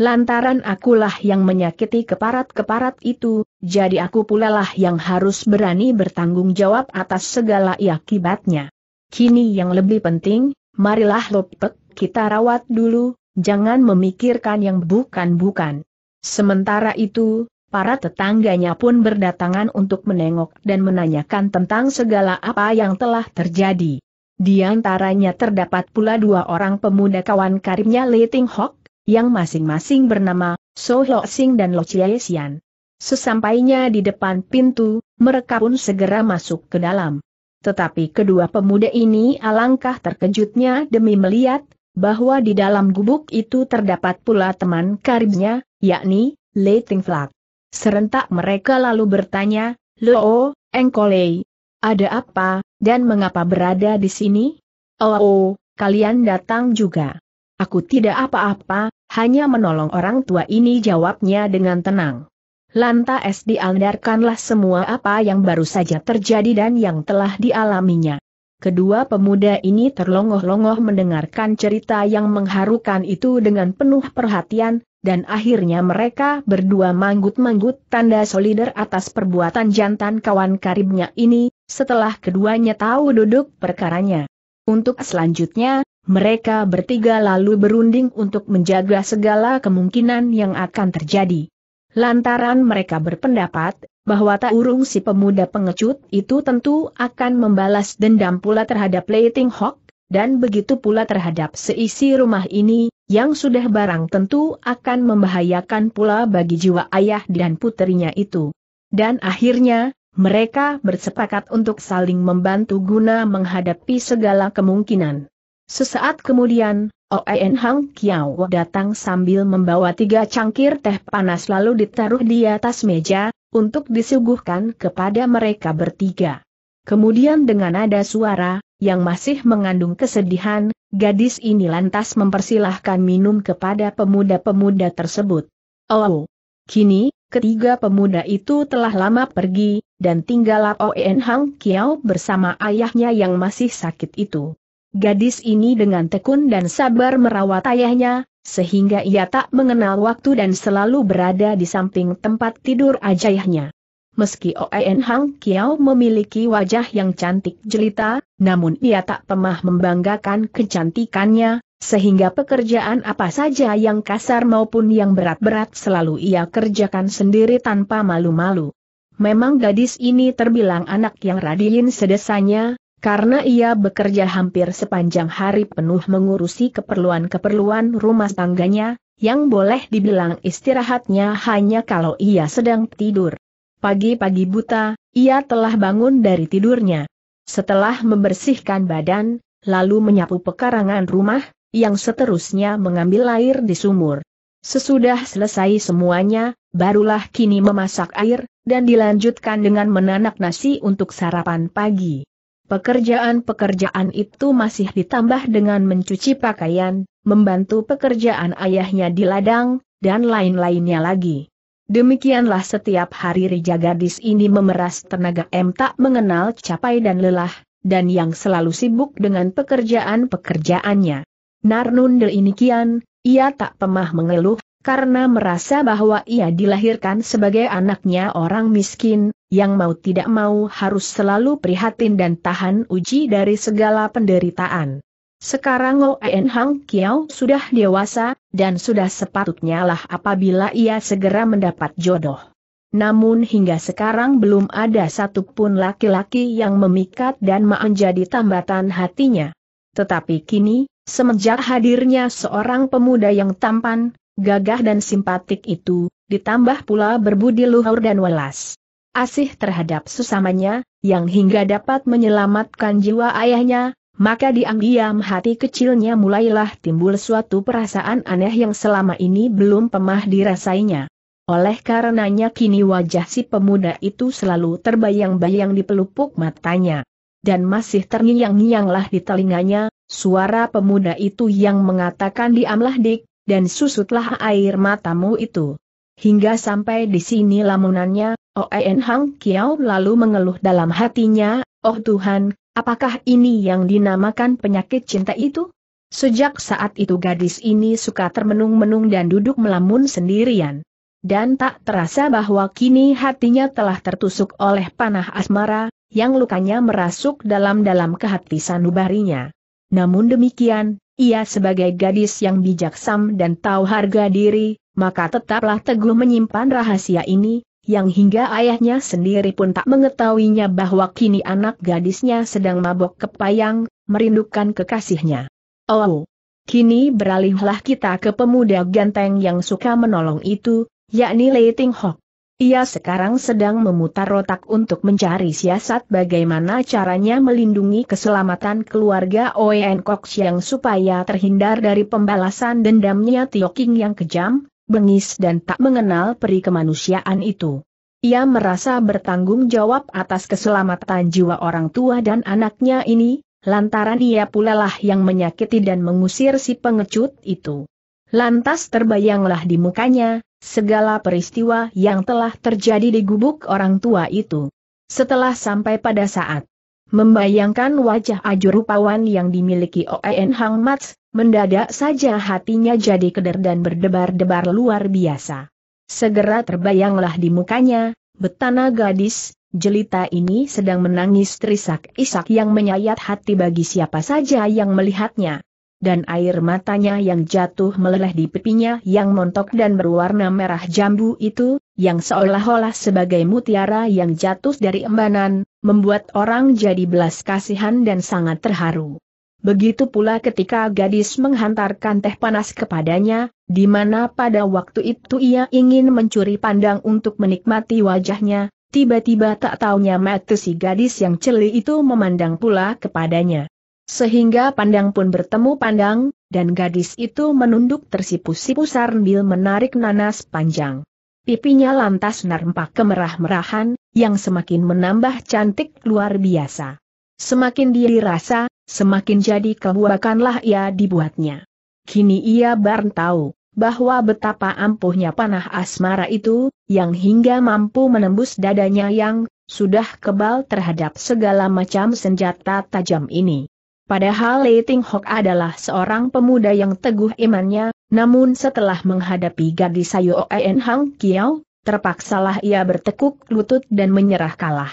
Speaker 1: Lantaran akulah yang menyakiti keparat-keparat itu, jadi aku pula lah yang harus berani bertanggung jawab atas segala akibatnya. Kini yang lebih penting, marilah lopek, kita rawat dulu, jangan memikirkan yang bukan-bukan. Sementara itu, para tetangganya pun berdatangan untuk menengok dan menanyakan tentang segala apa yang telah terjadi. Di antaranya terdapat pula dua orang pemuda kawan karimnya Leting Hok, yang masing-masing bernama So Lo Sing dan Lo Chie Xian. Sesampainya di depan pintu, mereka pun segera masuk ke dalam. Tetapi kedua pemuda ini alangkah terkejutnya demi melihat bahwa di dalam gubuk itu terdapat pula teman karibnya, yakni Leiting Flak. Serentak mereka lalu bertanya, Lo, Engkolei, ada apa, dan mengapa berada di sini? Oh, oh, kalian datang juga. Aku tidak apa-apa, hanya menolong orang tua ini jawabnya dengan tenang. Lantas diandarkanlah semua apa yang baru saja terjadi dan yang telah dialaminya. Kedua pemuda ini terlongoh-longoh mendengarkan cerita yang mengharukan itu dengan penuh perhatian, dan akhirnya mereka berdua manggut-manggut tanda solider atas perbuatan jantan kawan karibnya ini, setelah keduanya tahu duduk perkaranya. Untuk selanjutnya, mereka bertiga lalu berunding untuk menjaga segala kemungkinan yang akan terjadi. Lantaran mereka berpendapat, bahwa tak urung si pemuda pengecut itu tentu akan membalas dendam pula terhadap Leiting Hawk, dan begitu pula terhadap seisi rumah ini, yang sudah barang tentu akan membahayakan pula bagi jiwa ayah dan putrinya itu. Dan akhirnya, mereka bersepakat untuk saling membantu guna menghadapi segala kemungkinan. Sesaat kemudian, Oen Hang Kiao datang sambil membawa tiga cangkir teh panas lalu ditaruh di atas meja, untuk disuguhkan kepada mereka bertiga. Kemudian dengan nada suara, yang masih mengandung kesedihan, gadis ini lantas mempersilahkan minum kepada pemuda-pemuda tersebut. Oh, kini, ketiga pemuda itu telah lama pergi, dan tinggallah Oen Hang Kiao bersama ayahnya yang masih sakit itu. Gadis ini dengan tekun dan sabar merawat ayahnya, sehingga ia tak mengenal waktu dan selalu berada di samping tempat tidur ajaibnya. Meski Oen Hang Kiao memiliki wajah yang cantik jelita, namun ia tak pernah membanggakan kecantikannya, sehingga pekerjaan apa saja yang kasar maupun yang berat-berat selalu ia kerjakan sendiri tanpa malu-malu. Memang gadis ini terbilang anak yang radiin sedesanya, karena ia bekerja hampir sepanjang hari penuh mengurusi keperluan-keperluan rumah tangganya, yang boleh dibilang istirahatnya hanya kalau ia sedang tidur. Pagi-pagi buta, ia telah bangun dari tidurnya. Setelah membersihkan badan, lalu menyapu pekarangan rumah, yang seterusnya mengambil air di sumur. Sesudah selesai semuanya, barulah kini memasak air, dan dilanjutkan dengan menanak nasi untuk sarapan pagi. Pekerjaan-pekerjaan itu masih ditambah dengan mencuci pakaian, membantu pekerjaan ayahnya di ladang, dan lain-lainnya lagi. Demikianlah setiap hari Rija gadis ini memeras tenaga M tak mengenal capai dan lelah, dan yang selalu sibuk dengan pekerjaan-pekerjaannya. Narnundel ini kian, ia tak pemah mengeluh, karena merasa bahwa ia dilahirkan sebagai anaknya orang miskin, yang mau tidak mau harus selalu prihatin dan tahan uji dari segala penderitaan. Sekarang Oen Hang Kiao sudah dewasa, dan sudah sepatutnya lah apabila ia segera mendapat jodoh. Namun hingga sekarang belum ada satupun laki-laki yang memikat dan menjadi tambatan hatinya. Tetapi kini, semenjak hadirnya seorang pemuda yang tampan, gagah dan simpatik itu, ditambah pula berbudi luhur dan welas. Asih terhadap sesamanya, yang hingga dapat menyelamatkan jiwa ayahnya, maka diam-diam hati kecilnya mulailah timbul suatu perasaan aneh yang selama ini belum pemah dirasainya. Oleh karenanya kini wajah si pemuda itu selalu terbayang-bayang di pelupuk matanya. Dan masih terngiang-ngianglah di telinganya, suara pemuda itu yang mengatakan diamlah dik, dan susutlah air matamu itu. Hingga sampai di sini lamunannya, Oen Hang Kiao lalu mengeluh dalam hatinya, Oh Tuhan, apakah ini yang dinamakan penyakit cinta itu? Sejak saat itu gadis ini suka termenung-menung dan duduk melamun sendirian. Dan tak terasa bahwa kini hatinya telah tertusuk oleh panah asmara, yang lukanya merasuk dalam-dalam ke hati sanubarinya. Namun demikian, ia sebagai gadis yang bijaksam dan tahu harga diri, maka tetaplah teguh menyimpan rahasia ini, yang hingga ayahnya sendiri pun tak mengetahuinya bahwa kini anak gadisnya sedang mabok kepayang, merindukan kekasihnya. Oh, kini beralihlah kita ke pemuda ganteng yang suka menolong itu, yakni Leiting Hok. Ia sekarang sedang memutar otak untuk mencari siasat bagaimana caranya melindungi keselamatan keluarga Oen Kok Siang supaya terhindar dari pembalasan dendamnya Tio King yang kejam, bengis dan tak mengenal peri kemanusiaan itu. Ia merasa bertanggung jawab atas keselamatan jiwa orang tua dan anaknya ini, lantaran ia pula lah yang menyakiti dan mengusir si pengecut itu. Lantas terbayanglah di mukanya, segala peristiwa yang telah terjadi di gubuk orang tua itu. Setelah sampai pada saat membayangkan wajah Ajurupawan yang dimiliki Oen Hang Mats, mendadak saja hatinya jadi keder dan berdebar-debar luar biasa. Segera terbayanglah di mukanya, betana gadis, jelita ini sedang menangis terisak-isak yang menyayat hati bagi siapa saja yang melihatnya dan air matanya yang jatuh meleleh di pipinya yang montok dan berwarna merah jambu itu, yang seolah-olah sebagai mutiara yang jatuh dari embanan, membuat orang jadi belas kasihan dan sangat terharu. Begitu pula ketika gadis menghantarkan teh panas kepadanya, di mana pada waktu itu ia ingin mencuri pandang untuk menikmati wajahnya, tiba-tiba tak taunya mata si gadis yang celi itu memandang pula kepadanya. Sehingga pandang pun bertemu pandang, dan gadis itu menunduk tersipu-sipu sambil menarik nanas panjang. Pipinya lantas nampak kemerah-merahan, yang semakin menambah cantik luar biasa. Semakin dia dirasa, semakin jadi kebuakanlah ia dibuatnya. Kini ia baru tahu, bahwa betapa ampuhnya panah asmara itu, yang hingga mampu menembus dadanya yang, sudah kebal terhadap segala macam senjata tajam ini. Padahal Lei Ting Hok adalah seorang pemuda yang teguh imannya, namun setelah menghadapi gadis Sayo En Hang Kiao, terpaksalah ia bertekuk lutut dan menyerah kalah.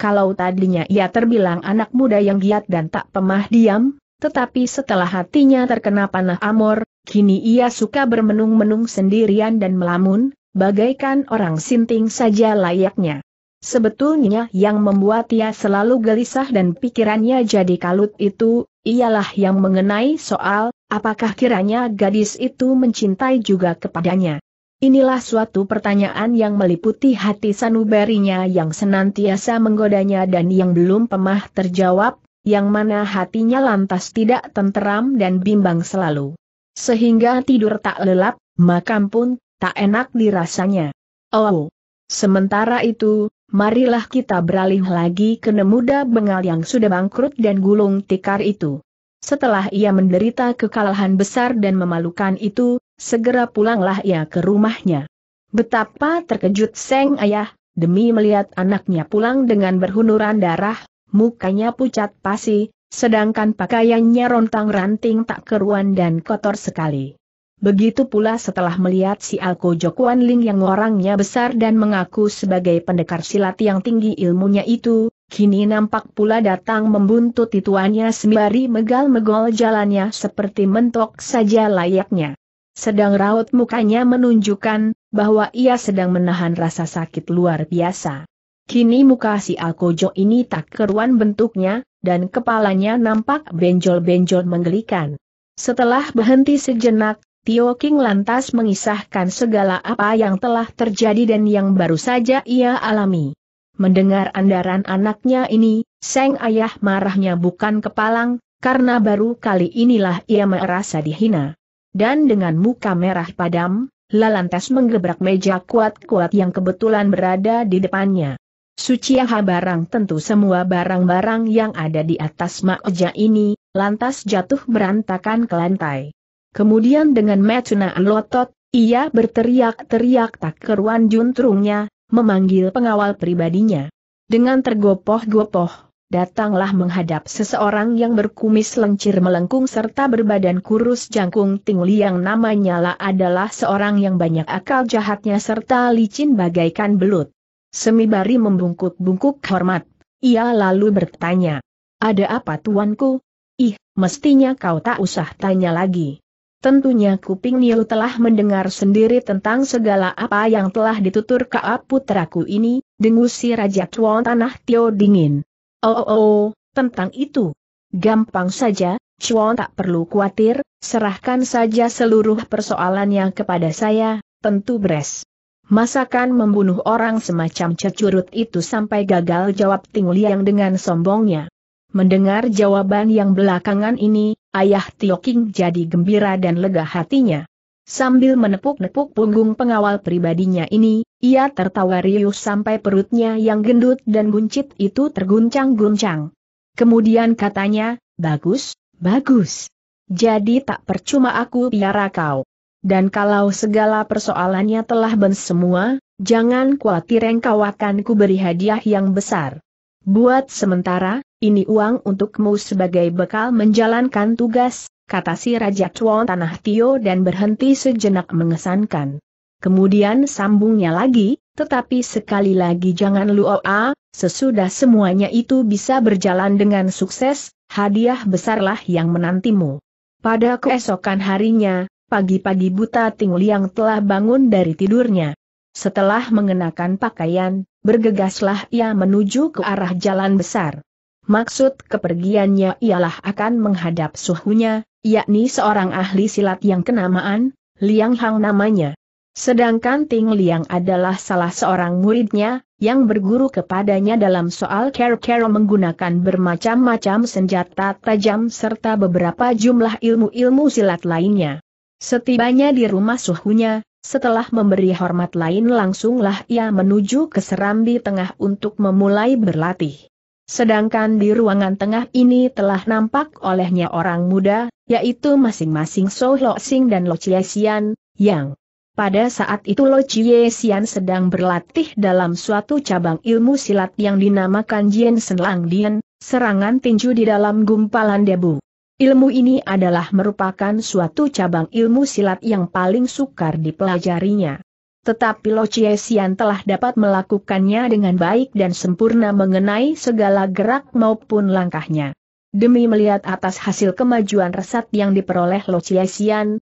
Speaker 1: Kalau tadinya ia terbilang anak muda yang giat dan tak pemah diam, tetapi setelah hatinya terkena panah amor, kini ia suka bermenung-menung sendirian dan melamun, bagaikan orang sinting saja layaknya. Sebetulnya yang membuat ia selalu gelisah dan pikirannya jadi kalut itu, ialah yang mengenai soal, apakah kiranya gadis itu mencintai juga kepadanya. Inilah suatu pertanyaan yang meliputi hati sanubarinya yang senantiasa menggodanya dan yang belum pemah terjawab, yang mana hatinya lantas tidak tenteram dan bimbang selalu. Sehingga tidur tak lelap, makam pun tak enak dirasanya. Oh! Sementara itu, marilah kita beralih lagi ke nemuda bengal yang sudah bangkrut dan gulung tikar itu. Setelah ia menderita kekalahan besar dan memalukan itu, segera pulanglah ia ke rumahnya. Betapa terkejut Seng Ayah, demi melihat anaknya pulang dengan berhunuran darah, mukanya pucat pasi, sedangkan pakaiannya rontang-ranting tak keruan dan kotor sekali. Begitu pula setelah melihat si Alko Jokuan Ling yang orangnya besar dan mengaku sebagai pendekar silat yang tinggi ilmunya itu, kini nampak pula datang membuntut tuannya sembari megal-megol jalannya seperti mentok saja layaknya. Sedang raut mukanya menunjukkan bahwa ia sedang menahan rasa sakit luar biasa. Kini muka si Alkojo ini tak keruan bentuknya, dan kepalanya nampak benjol-benjol menggelikan. Setelah berhenti sejenak, Tio King lantas mengisahkan segala apa yang telah terjadi dan yang baru saja ia alami. Mendengar andaran anaknya ini, Seng Ayah marahnya bukan kepalang, karena baru kali inilah ia merasa dihina. Dan dengan muka merah padam, Lalantas menggebrak meja kuat-kuat yang kebetulan berada di depannya. Suciaha barang tentu semua barang-barang yang ada di atas makja ini, lantas jatuh berantakan ke lantai. Kemudian dengan mecuna lotot, ia berteriak-teriak tak keruan juntrungnya, memanggil pengawal pribadinya. Dengan tergopoh-gopoh, datanglah menghadap seseorang yang berkumis lencir melengkung serta berbadan kurus jangkung tingli yang namanya lah adalah seorang yang banyak akal jahatnya serta licin bagaikan belut. Semibari membungkuk-bungkuk hormat, ia lalu bertanya, ada apa tuanku? Ih, mestinya kau tak usah tanya lagi. Tentunya kuping Niu telah mendengar sendiri tentang segala apa yang telah ditutur ke putraku ini, dengusi Raja Chuan Tanah Tio dingin. Oh, oh, oh, tentang itu. Gampang saja, Chuan tak perlu khawatir, serahkan saja seluruh persoalannya kepada saya, tentu beres. Masakan membunuh orang semacam cecurut itu sampai gagal jawab Ting Liang dengan sombongnya. Mendengar jawaban yang belakangan ini, ayah Tio King jadi gembira dan lega hatinya. Sambil menepuk-nepuk punggung pengawal pribadinya ini, ia tertawa riuh sampai perutnya yang gendut dan buncit itu terguncang-guncang. Kemudian katanya, bagus, bagus. Jadi tak percuma aku piara kau. Dan kalau segala persoalannya telah ben semua, jangan khawatir engkau akan kuberi hadiah yang besar. Buat sementara, ini uang untukmu sebagai bekal menjalankan tugas, kata si Raja Chuan Tanah Tio dan berhenti sejenak mengesankan. Kemudian sambungnya lagi, tetapi sekali lagi jangan lu oa, ah, sesudah semuanya itu bisa berjalan dengan sukses, hadiah besarlah yang menantimu. Pada keesokan harinya, pagi-pagi buta Ting Liang telah bangun dari tidurnya. Setelah mengenakan pakaian, bergegaslah ia menuju ke arah jalan besar. Maksud kepergiannya ialah akan menghadap suhunya, yakni seorang ahli silat yang kenamaan, Liang Hang namanya. Sedangkan Ting Liang adalah salah seorang muridnya, yang berguru kepadanya dalam soal care-care menggunakan bermacam-macam senjata tajam serta beberapa jumlah ilmu-ilmu silat lainnya. Setibanya di rumah suhunya, setelah memberi hormat lain langsunglah ia menuju ke Serambi Tengah untuk memulai berlatih. Sedangkan di ruangan tengah ini telah nampak olehnya orang muda, yaitu masing-masing So Lo Sing dan Lo Chie Sian, yang pada saat itu Lo Chie Sian sedang berlatih dalam suatu cabang ilmu silat yang dinamakan Jien Senlang Dian, serangan tinju di dalam gumpalan debu. Ilmu ini adalah merupakan suatu cabang ilmu silat yang paling sukar dipelajarinya. Tetapi Lo telah dapat melakukannya dengan baik dan sempurna mengenai segala gerak maupun langkahnya. Demi melihat atas hasil kemajuan resat yang diperoleh Lo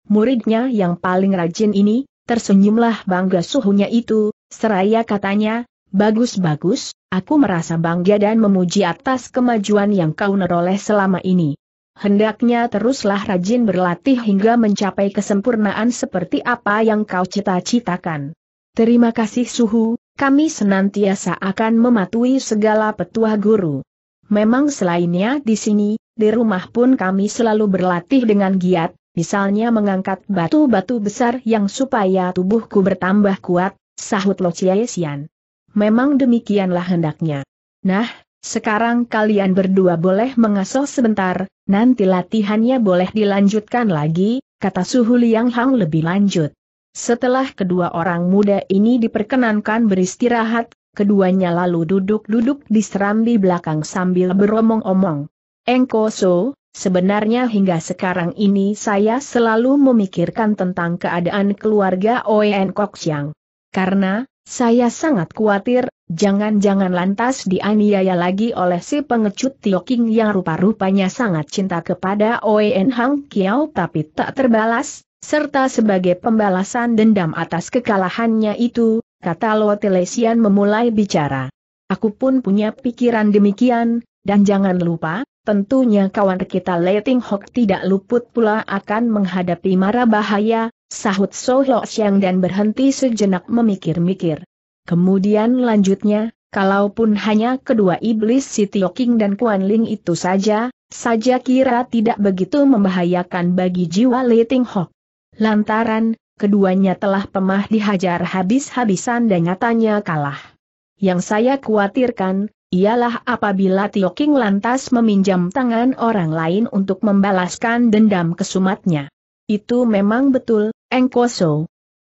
Speaker 1: muridnya yang paling rajin ini, tersenyumlah bangga suhunya itu, seraya katanya, Bagus-bagus, aku merasa bangga dan memuji atas kemajuan yang kau neroleh selama ini. Hendaknya teruslah rajin berlatih hingga mencapai kesempurnaan seperti apa yang kau cita-citakan. Terima kasih Suhu, kami senantiasa akan mematuhi segala petua guru. Memang selainnya di sini, di rumah pun kami selalu berlatih dengan giat, misalnya mengangkat batu-batu besar yang supaya tubuhku bertambah kuat, sahut Lo Chiesian. Memang demikianlah hendaknya. Nah, sekarang kalian berdua boleh mengasuh sebentar, nanti latihannya boleh dilanjutkan lagi, kata Suhu Liang Hang lebih lanjut. Setelah kedua orang muda ini diperkenankan beristirahat, keduanya lalu duduk-duduk di serambi belakang sambil beromong-omong. Engko So, sebenarnya hingga sekarang ini saya selalu memikirkan tentang keadaan keluarga Oen Kok Siang. Karena, saya sangat khawatir, jangan-jangan lantas dianiaya lagi oleh si pengecut Tio King yang rupa-rupanya sangat cinta kepada Oen Hang Kiao tapi tak terbalas, serta sebagai pembalasan dendam atas kekalahannya itu, kata Lo Telesian memulai bicara. Aku pun punya pikiran demikian, dan jangan lupa, tentunya kawan kita Leting Hok tidak luput pula akan menghadapi mara bahaya, Sahut So Siang dan berhenti sejenak memikir-mikir. Kemudian lanjutnya, kalaupun hanya kedua iblis si Tio King dan Kuan Ling itu saja, saja kira tidak begitu membahayakan bagi jiwa Li Ting Hok. Lantaran, keduanya telah pemah dihajar habis-habisan dan nyatanya kalah. Yang saya khawatirkan, ialah apabila Tio King lantas meminjam tangan orang lain untuk membalaskan dendam kesumatnya. Itu memang betul, Engko so.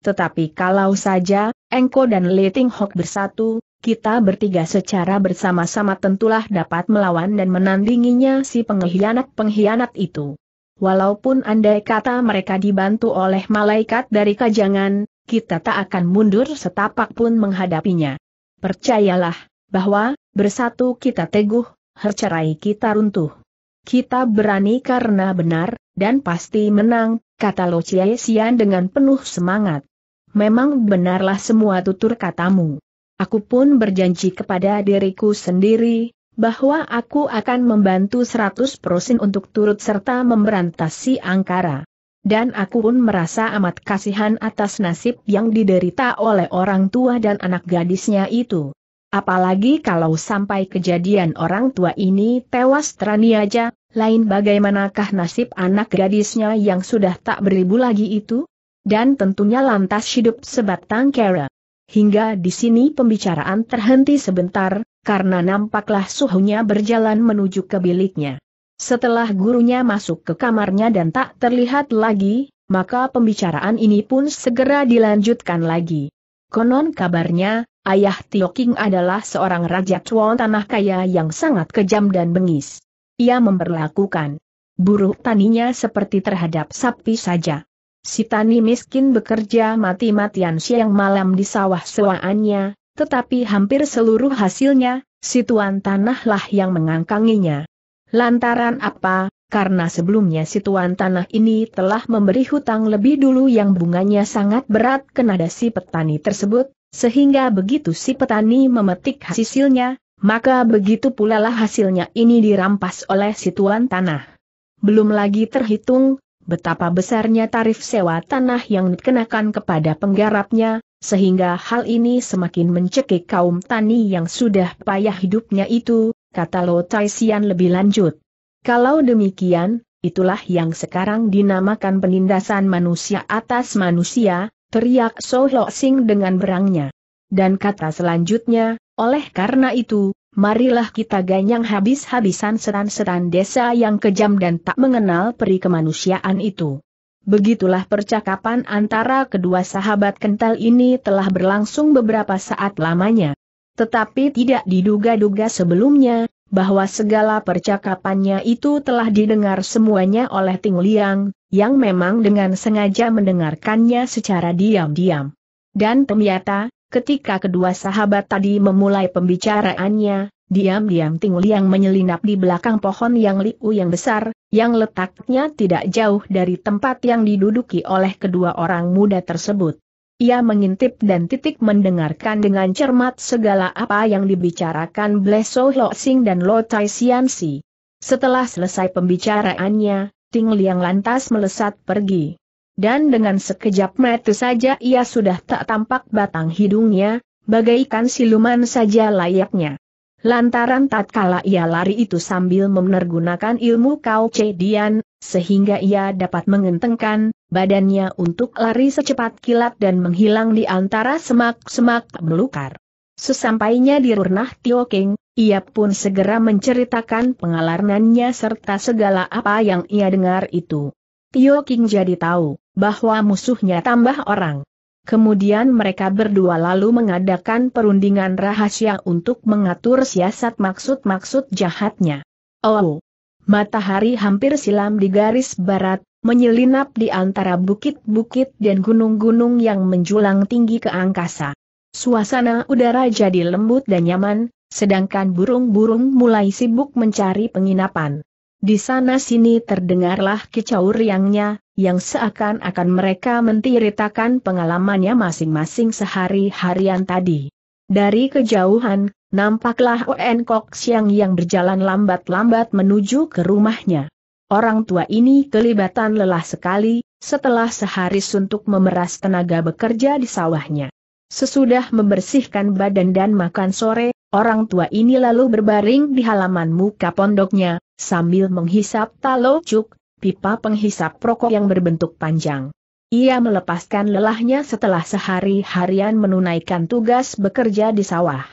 Speaker 1: Tetapi kalau saja, Engko dan Leting Hok bersatu, kita bertiga secara bersama-sama tentulah dapat melawan dan menandinginya si pengkhianat-pengkhianat itu. Walaupun andai kata mereka dibantu oleh malaikat dari kajangan, kita tak akan mundur setapak pun menghadapinya. Percayalah, bahwa, bersatu kita teguh, hercerai kita runtuh. Kita berani karena benar, dan pasti menang, kata Lo Chie Xian dengan penuh semangat. Memang benarlah semua tutur katamu. Aku pun berjanji kepada diriku sendiri, bahwa aku akan membantu 100% untuk turut serta memberantas si Angkara. Dan aku pun merasa amat kasihan atas nasib yang diderita oleh orang tua dan anak gadisnya itu. Apalagi kalau sampai kejadian orang tua ini tewas teraniaja, lain bagaimanakah nasib anak gadisnya yang sudah tak beribu lagi itu? Dan tentunya lantas hidup sebatang kera. Hingga di sini pembicaraan terhenti sebentar, karena nampaklah suhunya berjalan menuju ke biliknya. Setelah gurunya masuk ke kamarnya dan tak terlihat lagi, maka pembicaraan ini pun segera dilanjutkan lagi. Konon kabarnya, ayah Tio King adalah seorang raja cuan tanah kaya yang sangat kejam dan bengis ia memperlakukan buruh taninya seperti terhadap sapi saja. Si tani miskin bekerja mati-matian siang malam di sawah sewaannya, tetapi hampir seluruh hasilnya, si tuan tanahlah yang mengangkanginya. Lantaran apa? Karena sebelumnya si tuan tanah ini telah memberi hutang lebih dulu yang bunganya sangat berat kenada si petani tersebut, sehingga begitu si petani memetik hasilnya, maka begitu pula lah hasilnya ini dirampas oleh si tuan tanah. Belum lagi terhitung, betapa besarnya tarif sewa tanah yang dikenakan kepada penggarapnya, sehingga hal ini semakin mencekik kaum tani yang sudah payah hidupnya itu, kata Lo Taisian lebih lanjut. Kalau demikian, itulah yang sekarang dinamakan penindasan manusia atas manusia, teriak So Lo Sing dengan berangnya. Dan kata selanjutnya, oleh karena itu, marilah kita ganyang habis-habisan setan-setan desa yang kejam dan tak mengenal peri kemanusiaan itu. Begitulah percakapan antara kedua sahabat kental ini telah berlangsung beberapa saat lamanya. Tetapi tidak diduga-duga sebelumnya, bahwa segala percakapannya itu telah didengar semuanya oleh Ting Liang, yang memang dengan sengaja mendengarkannya secara diam-diam. Dan ternyata, Ketika kedua sahabat tadi memulai pembicaraannya, diam-diam Ting Liang menyelinap di belakang pohon yang liu yang besar, yang letaknya tidak jauh dari tempat yang diduduki oleh kedua orang muda tersebut. Ia mengintip dan titik mendengarkan dengan cermat segala apa yang dibicarakan Bleso Lo Sing dan Lo Tai Sian Si. Setelah selesai pembicaraannya, Ting Liang lantas melesat pergi dan dengan sekejap mata saja ia sudah tak tampak batang hidungnya, bagaikan siluman saja layaknya. Lantaran tatkala ia lari itu sambil menergunakan ilmu kau cedian, sehingga ia dapat mengentengkan badannya untuk lari secepat kilat dan menghilang di antara semak-semak belukar. Sesampainya di Runah Tioking, ia pun segera menceritakan pengalarnannya serta segala apa yang ia dengar itu. Tio King jadi tahu bahwa musuhnya tambah orang. Kemudian mereka berdua lalu mengadakan perundingan rahasia untuk mengatur siasat maksud-maksud jahatnya. Oh, matahari hampir silam di garis barat, menyelinap di antara bukit-bukit dan gunung-gunung yang menjulang tinggi ke angkasa. Suasana udara jadi lembut dan nyaman, sedangkan burung-burung mulai sibuk mencari penginapan. Di sana-sini terdengarlah kicau riangnya, yang seakan-akan mereka menceritakan pengalamannya masing-masing sehari-harian tadi. Dari kejauhan, nampaklah On Kok Siang yang berjalan lambat-lambat menuju ke rumahnya. Orang tua ini kelibatan lelah sekali, setelah sehari suntuk memeras tenaga bekerja di sawahnya. Sesudah membersihkan badan dan makan sore, Orang tua ini lalu berbaring di halaman muka pondoknya, sambil menghisap talocuk, pipa penghisap rokok yang berbentuk panjang. Ia melepaskan lelahnya setelah sehari-harian menunaikan tugas bekerja di sawah.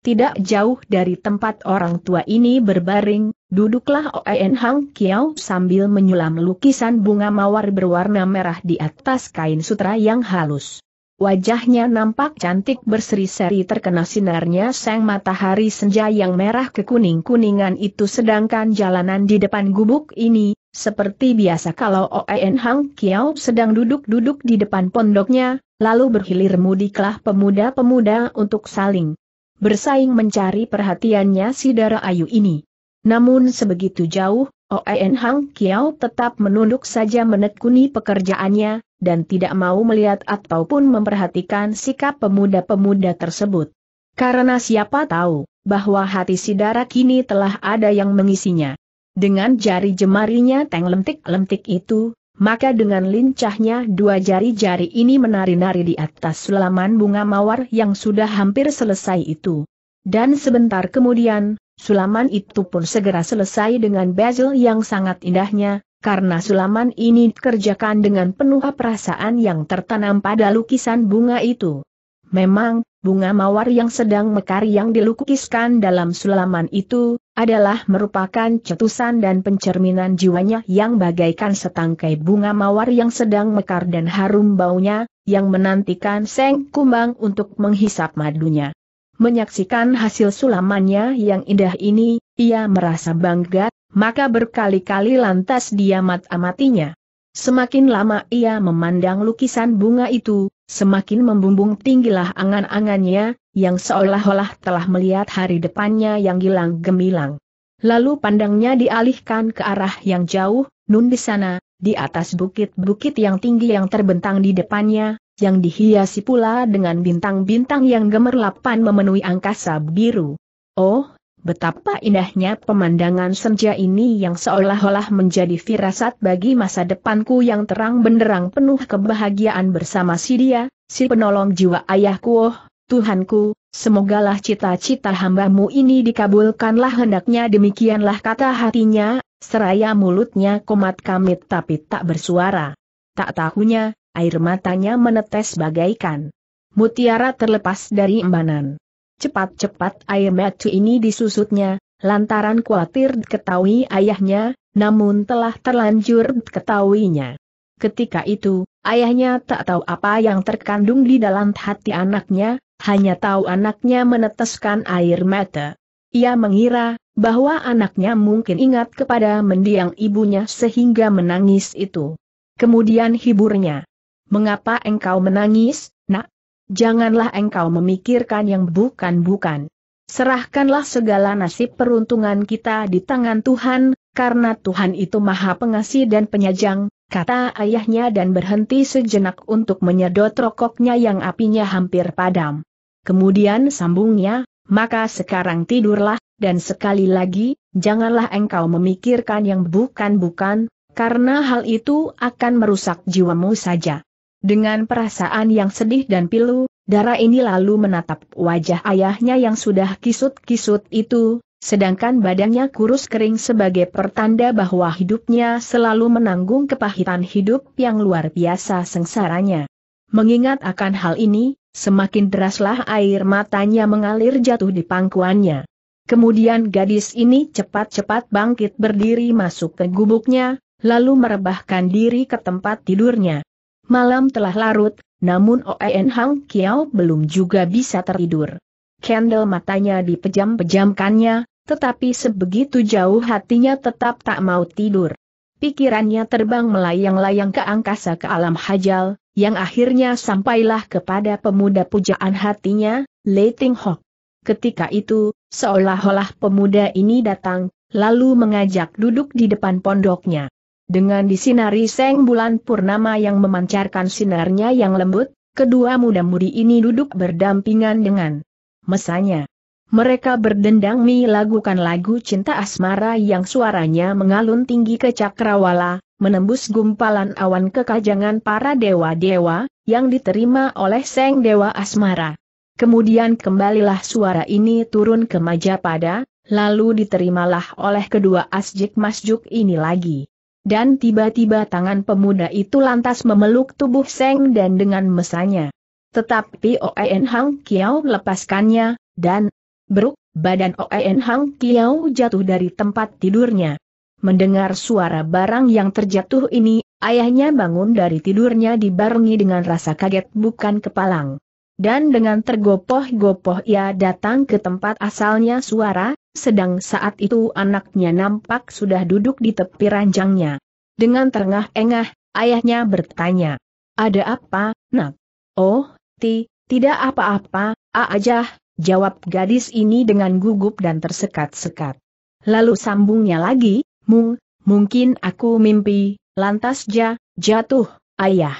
Speaker 1: Tidak jauh dari tempat orang tua ini berbaring, duduklah Oen Hang Kiao sambil menyulam lukisan bunga mawar berwarna merah di atas kain sutra yang halus. Wajahnya nampak cantik berseri-seri terkena sinarnya sang matahari senja yang merah kekuning-kuningan itu sedangkan jalanan di depan gubuk ini, seperti biasa kalau Oen Hang Kiao sedang duduk-duduk di depan pondoknya, lalu berhilir mudiklah pemuda-pemuda untuk saling bersaing mencari perhatiannya si Dara Ayu ini. Namun sebegitu jauh, Oen oh, Hang Kiao tetap menunduk saja menekuni pekerjaannya, dan tidak mau melihat ataupun memperhatikan sikap pemuda-pemuda tersebut. Karena siapa tahu, bahwa hati Sidara kini telah ada yang mengisinya. Dengan jari jemarinya teng lentik-lentik itu, maka dengan lincahnya dua jari-jari ini menari-nari di atas sulaman bunga mawar yang sudah hampir selesai itu. Dan sebentar kemudian, Sulaman itu pun segera selesai dengan bezel yang sangat indahnya, karena sulaman ini dikerjakan dengan penuh perasaan yang tertanam pada lukisan bunga itu. Memang, bunga mawar yang sedang mekar yang dilukiskan dalam sulaman itu, adalah merupakan cetusan dan pencerminan jiwanya yang bagaikan setangkai bunga mawar yang sedang mekar dan harum baunya, yang menantikan seng kumbang untuk menghisap madunya. Menyaksikan hasil sulamannya yang indah ini, ia merasa bangga, maka berkali-kali lantas dia mat-amatinya. Semakin lama ia memandang lukisan bunga itu, semakin membumbung tinggilah angan-angannya, yang seolah-olah telah melihat hari depannya yang hilang gemilang. Lalu pandangnya dialihkan ke arah yang jauh, nun di sana, di atas bukit-bukit yang tinggi yang terbentang di depannya, yang dihiasi pula dengan bintang-bintang yang gemerlapan memenuhi angkasa biru. Oh, betapa indahnya pemandangan senja ini yang seolah-olah menjadi firasat bagi masa depanku yang terang benderang penuh kebahagiaan bersama si dia, si penolong jiwa ayahku oh, Tuhanku, semogalah cita-cita hambamu ini dikabulkanlah hendaknya demikianlah kata hatinya, seraya mulutnya komat kamit tapi tak bersuara. Tak tahunya, air matanya menetes bagaikan mutiara terlepas dari embanan. Cepat-cepat air mata ini disusutnya, lantaran khawatir diketahui ayahnya, namun telah terlanjur diketahuinya. Ketika itu, ayahnya tak tahu apa yang terkandung di dalam hati anaknya, hanya tahu anaknya meneteskan air mata. Ia mengira, bahwa anaknya mungkin ingat kepada mendiang ibunya sehingga menangis itu. Kemudian hiburnya, Mengapa engkau menangis, nak? Janganlah engkau memikirkan yang bukan-bukan. Serahkanlah segala nasib peruntungan kita di tangan Tuhan, karena Tuhan itu maha pengasih dan penyajang, kata ayahnya dan berhenti sejenak untuk menyedot rokoknya yang apinya hampir padam. Kemudian sambungnya, maka sekarang tidurlah, dan sekali lagi, janganlah engkau memikirkan yang bukan-bukan, karena hal itu akan merusak jiwamu saja. Dengan perasaan yang sedih dan pilu, darah ini lalu menatap wajah ayahnya yang sudah kisut-kisut itu, sedangkan badannya kurus kering sebagai pertanda bahwa hidupnya selalu menanggung kepahitan hidup yang luar biasa sengsaranya. Mengingat akan hal ini, semakin deraslah air matanya mengalir jatuh di pangkuannya. Kemudian gadis ini cepat-cepat bangkit berdiri masuk ke gubuknya, lalu merebahkan diri ke tempat tidurnya. Malam telah larut, namun Oen Hang Kiao belum juga bisa tertidur. Candle matanya dipejam-pejamkannya, tetapi sebegitu jauh hatinya tetap tak mau tidur. Pikirannya terbang melayang-layang ke angkasa ke alam hajal, yang akhirnya sampailah kepada pemuda pujaan hatinya, Leiting Hok. Ketika itu, seolah-olah pemuda ini datang, lalu mengajak duduk di depan pondoknya. Dengan disinari seng bulan purnama yang memancarkan sinarnya yang lembut, kedua muda-mudi ini duduk berdampingan dengan mesanya. Mereka berdendang lagukan lagu cinta asmara yang suaranya mengalun tinggi ke cakrawala, menembus gumpalan awan kekajangan para dewa-dewa, yang diterima oleh Seng Dewa Asmara. Kemudian kembalilah suara ini turun ke Majapada, lalu diterimalah oleh kedua asjik masjuk ini lagi dan tiba-tiba tangan pemuda itu lantas memeluk tubuh Seng dan dengan mesanya, Tetapi Oen Hang Kiao lepaskannya, dan beruk, badan Oen Hang Kiao jatuh dari tempat tidurnya. Mendengar suara barang yang terjatuh ini, ayahnya bangun dari tidurnya dibarengi dengan rasa kaget bukan kepalang. Dan dengan tergopoh-gopoh ia datang ke tempat asalnya suara, sedang saat itu anaknya nampak sudah duduk di tepi ranjangnya. Dengan terengah-engah, ayahnya bertanya, Ada apa, nak? Oh, ti, tidak apa-apa, A aja, jawab gadis ini dengan gugup dan tersekat-sekat. Lalu sambungnya lagi, mung, mungkin aku mimpi, lantas ja, jatuh, ayah.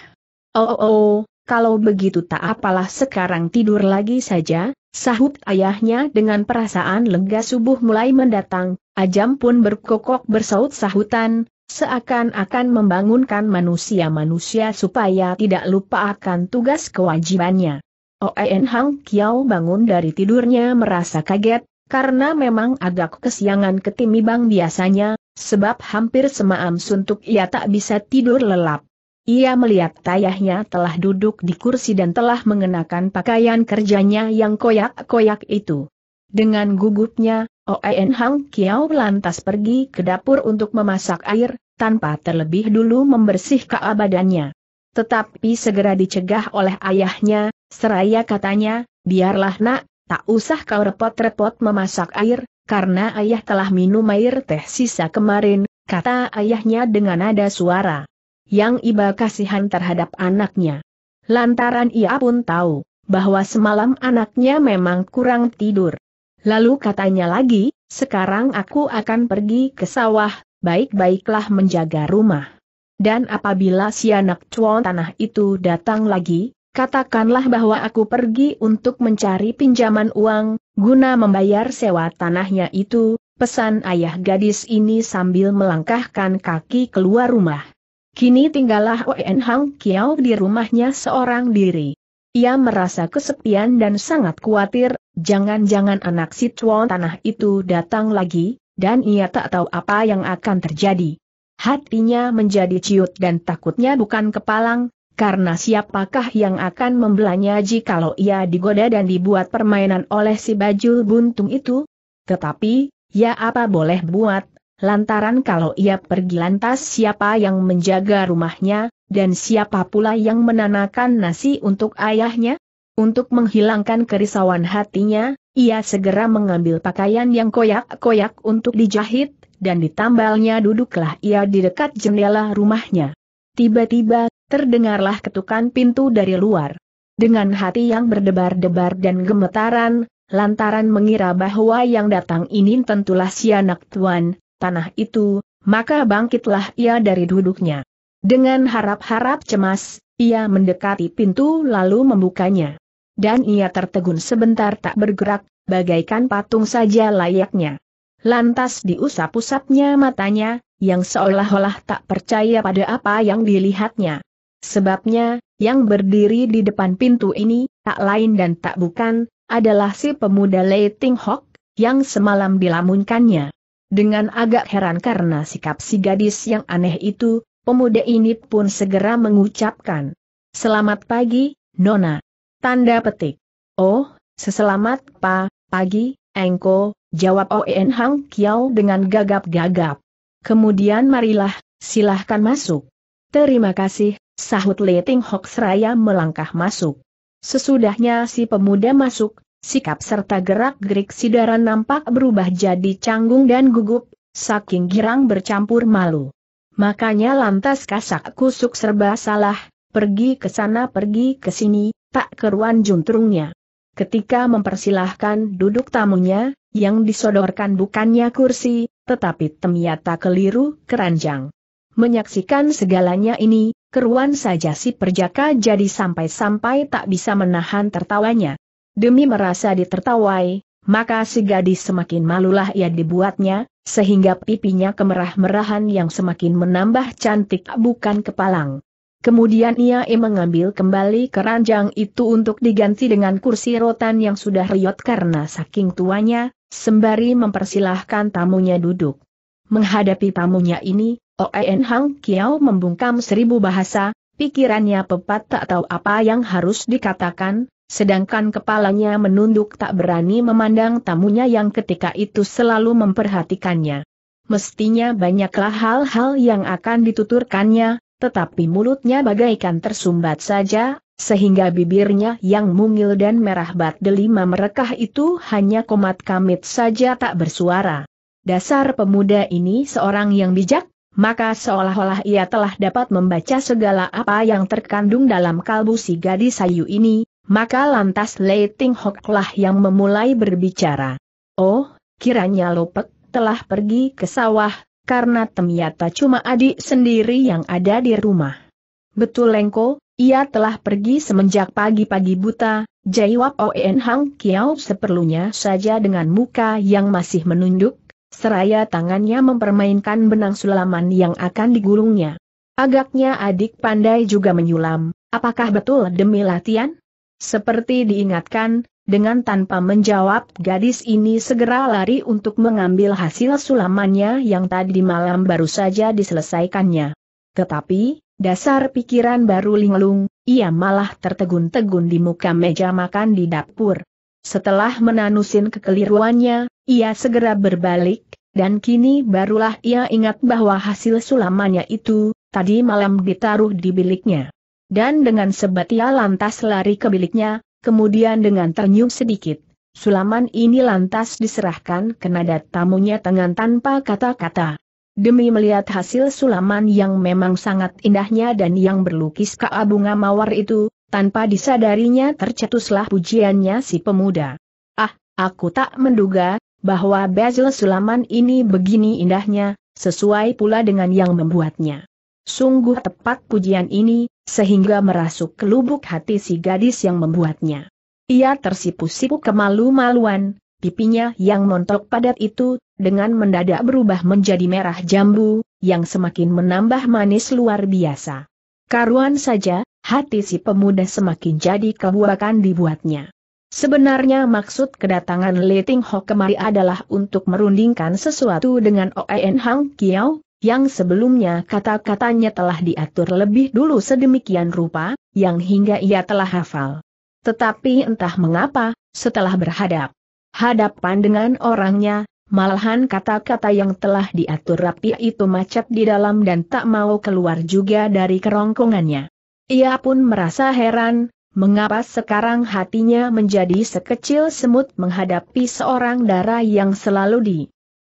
Speaker 1: Oh, oh, oh, kalau begitu tak apalah sekarang tidur lagi saja, sahut ayahnya dengan perasaan lega subuh mulai mendatang, ajam pun berkokok bersaut sahutan, seakan-akan membangunkan manusia-manusia supaya tidak lupa akan tugas kewajibannya. Oen oh, Hang Kiao bangun dari tidurnya merasa kaget, karena memang agak kesiangan ketimbang biasanya, sebab hampir semaam suntuk ia tak bisa tidur lelap. Ia melihat tayahnya telah duduk di kursi dan telah mengenakan pakaian kerjanya yang koyak-koyak itu. Dengan gugupnya, Oen Hang Kiao lantas pergi ke dapur untuk memasak air, tanpa terlebih dulu membersihkan badannya. Tetapi segera dicegah oleh ayahnya, seraya katanya, biarlah nak, tak usah kau repot-repot memasak air, karena ayah telah minum air teh sisa kemarin, kata ayahnya dengan nada suara yang iba kasihan terhadap anaknya. Lantaran ia pun tahu bahwa semalam anaknya memang kurang tidur. Lalu katanya lagi, sekarang aku akan pergi ke sawah, baik-baiklah menjaga rumah. Dan apabila si anak cuan tanah itu datang lagi, katakanlah bahwa aku pergi untuk mencari pinjaman uang, guna membayar sewa tanahnya itu, pesan ayah gadis ini sambil melangkahkan kaki keluar rumah. Kini tinggallah Wen Hang Kiao di rumahnya seorang diri. Ia merasa kesepian dan sangat khawatir, jangan-jangan anak si Chuan tanah itu datang lagi, dan ia tak tahu apa yang akan terjadi. Hatinya menjadi ciut dan takutnya bukan kepalang, karena siapakah yang akan membelanya jikalau ia digoda dan dibuat permainan oleh si bajul buntung itu? Tetapi, ya apa boleh buat, Lantaran kalau ia pergi lantas siapa yang menjaga rumahnya, dan siapa pula yang menanakan nasi untuk ayahnya? Untuk menghilangkan kerisauan hatinya, ia segera mengambil pakaian yang koyak-koyak untuk dijahit, dan ditambalnya duduklah ia di dekat jendela rumahnya. Tiba-tiba, terdengarlah ketukan pintu dari luar. Dengan hati yang berdebar-debar dan gemetaran, lantaran mengira bahwa yang datang ini tentulah si anak tuan, tanah itu, maka bangkitlah ia dari duduknya. Dengan harap-harap cemas, ia mendekati pintu lalu membukanya. Dan ia tertegun sebentar tak bergerak, bagaikan patung saja layaknya. Lantas diusap-usapnya matanya, yang seolah-olah tak percaya pada apa yang dilihatnya. Sebabnya, yang berdiri di depan pintu ini, tak lain dan tak bukan, adalah si pemuda Leiting Hock, yang semalam dilamunkannya. Dengan agak heran karena sikap si gadis yang aneh itu, pemuda ini pun segera mengucapkan. Selamat pagi, Nona. Tanda petik. Oh, seselamat pa, pagi, engko, jawab Oen Hang Kiao dengan gagap-gagap. Kemudian marilah, silahkan masuk. Terima kasih, sahut Leting Hok seraya melangkah masuk. Sesudahnya si pemuda masuk, Sikap serta gerak-gerik Sidaran nampak berubah jadi canggung dan gugup, saking girang bercampur malu. Makanya lantas kasak kusuk serba salah, pergi ke sana pergi ke sini, tak keruan juntrungnya. Ketika mempersilahkan duduk tamunya, yang disodorkan bukannya kursi, tetapi ternyata keliru, keranjang. Menyaksikan segalanya ini, keruan saja si perjaka jadi sampai-sampai tak bisa menahan tertawanya. Demi merasa ditertawai, maka si gadis semakin malulah ia dibuatnya, sehingga pipinya kemerah-merahan yang semakin menambah cantik bukan kepalang. Kemudian ia e mengambil kembali keranjang itu untuk diganti dengan kursi rotan yang sudah riot karena saking tuanya, sembari mempersilahkan tamunya duduk. Menghadapi tamunya ini, Oen Hang Kiao membungkam seribu bahasa, pikirannya pepat tak tahu apa yang harus dikatakan, sedangkan kepalanya menunduk tak berani memandang tamunya yang ketika itu selalu memperhatikannya. Mestinya banyaklah hal-hal yang akan dituturkannya, tetapi mulutnya bagaikan tersumbat saja, sehingga bibirnya yang mungil dan merah bat delima merekah itu hanya komat kamit saja tak bersuara. Dasar pemuda ini seorang yang bijak, maka seolah-olah ia telah dapat membaca segala apa yang terkandung dalam kalbu si gadis sayu ini, maka lantas Leiting Hoklah yang memulai berbicara. Oh, kiranya Lopek telah pergi ke sawah, karena temiata cuma adik sendiri yang ada di rumah. Betul Lengko, ia telah pergi semenjak pagi-pagi buta, jawab Oen Hang Kiao seperlunya saja dengan muka yang masih menunduk, seraya tangannya mempermainkan benang sulaman yang akan digulungnya. Agaknya adik pandai juga menyulam, apakah betul demi latihan? Seperti diingatkan, dengan tanpa menjawab gadis ini segera lari untuk mengambil hasil sulamannya yang tadi malam baru saja diselesaikannya. Tetapi, dasar pikiran baru linglung, ia malah tertegun-tegun di muka meja makan di dapur. Setelah menanusin kekeliruannya, ia segera berbalik, dan kini barulah ia ingat bahwa hasil sulamannya itu, tadi malam ditaruh di biliknya. Dan dengan sebatia lantas lari ke biliknya, kemudian dengan ternyum sedikit, sulaman ini lantas diserahkan ke nada tamunya tangan tanpa kata-kata. Demi melihat hasil sulaman yang memang sangat indahnya dan yang berlukis ke bunga mawar itu, tanpa disadarinya tercetuslah pujiannya si pemuda. Ah, aku tak menduga, bahwa bezel sulaman ini begini indahnya, sesuai pula dengan yang membuatnya. Sungguh tepat pujian ini, sehingga merasuk ke lubuk hati si gadis yang membuatnya. Ia tersipu-sipu kemalu-maluan, pipinya yang montok padat itu, dengan mendadak berubah menjadi merah jambu, yang semakin menambah manis luar biasa. Karuan saja, hati si pemuda semakin jadi kebuakan dibuatnya. Sebenarnya maksud kedatangan Leting Ho kemari adalah untuk merundingkan sesuatu dengan Oen Hang Kiao, yang sebelumnya kata-katanya telah diatur lebih dulu sedemikian rupa, yang hingga ia telah hafal. Tetapi entah mengapa, setelah berhadap hadapan dengan orangnya, malahan kata-kata yang telah diatur rapi itu macet di dalam dan tak mau keluar juga dari kerongkongannya. Ia pun merasa heran, mengapa sekarang hatinya menjadi sekecil semut menghadapi seorang darah yang selalu di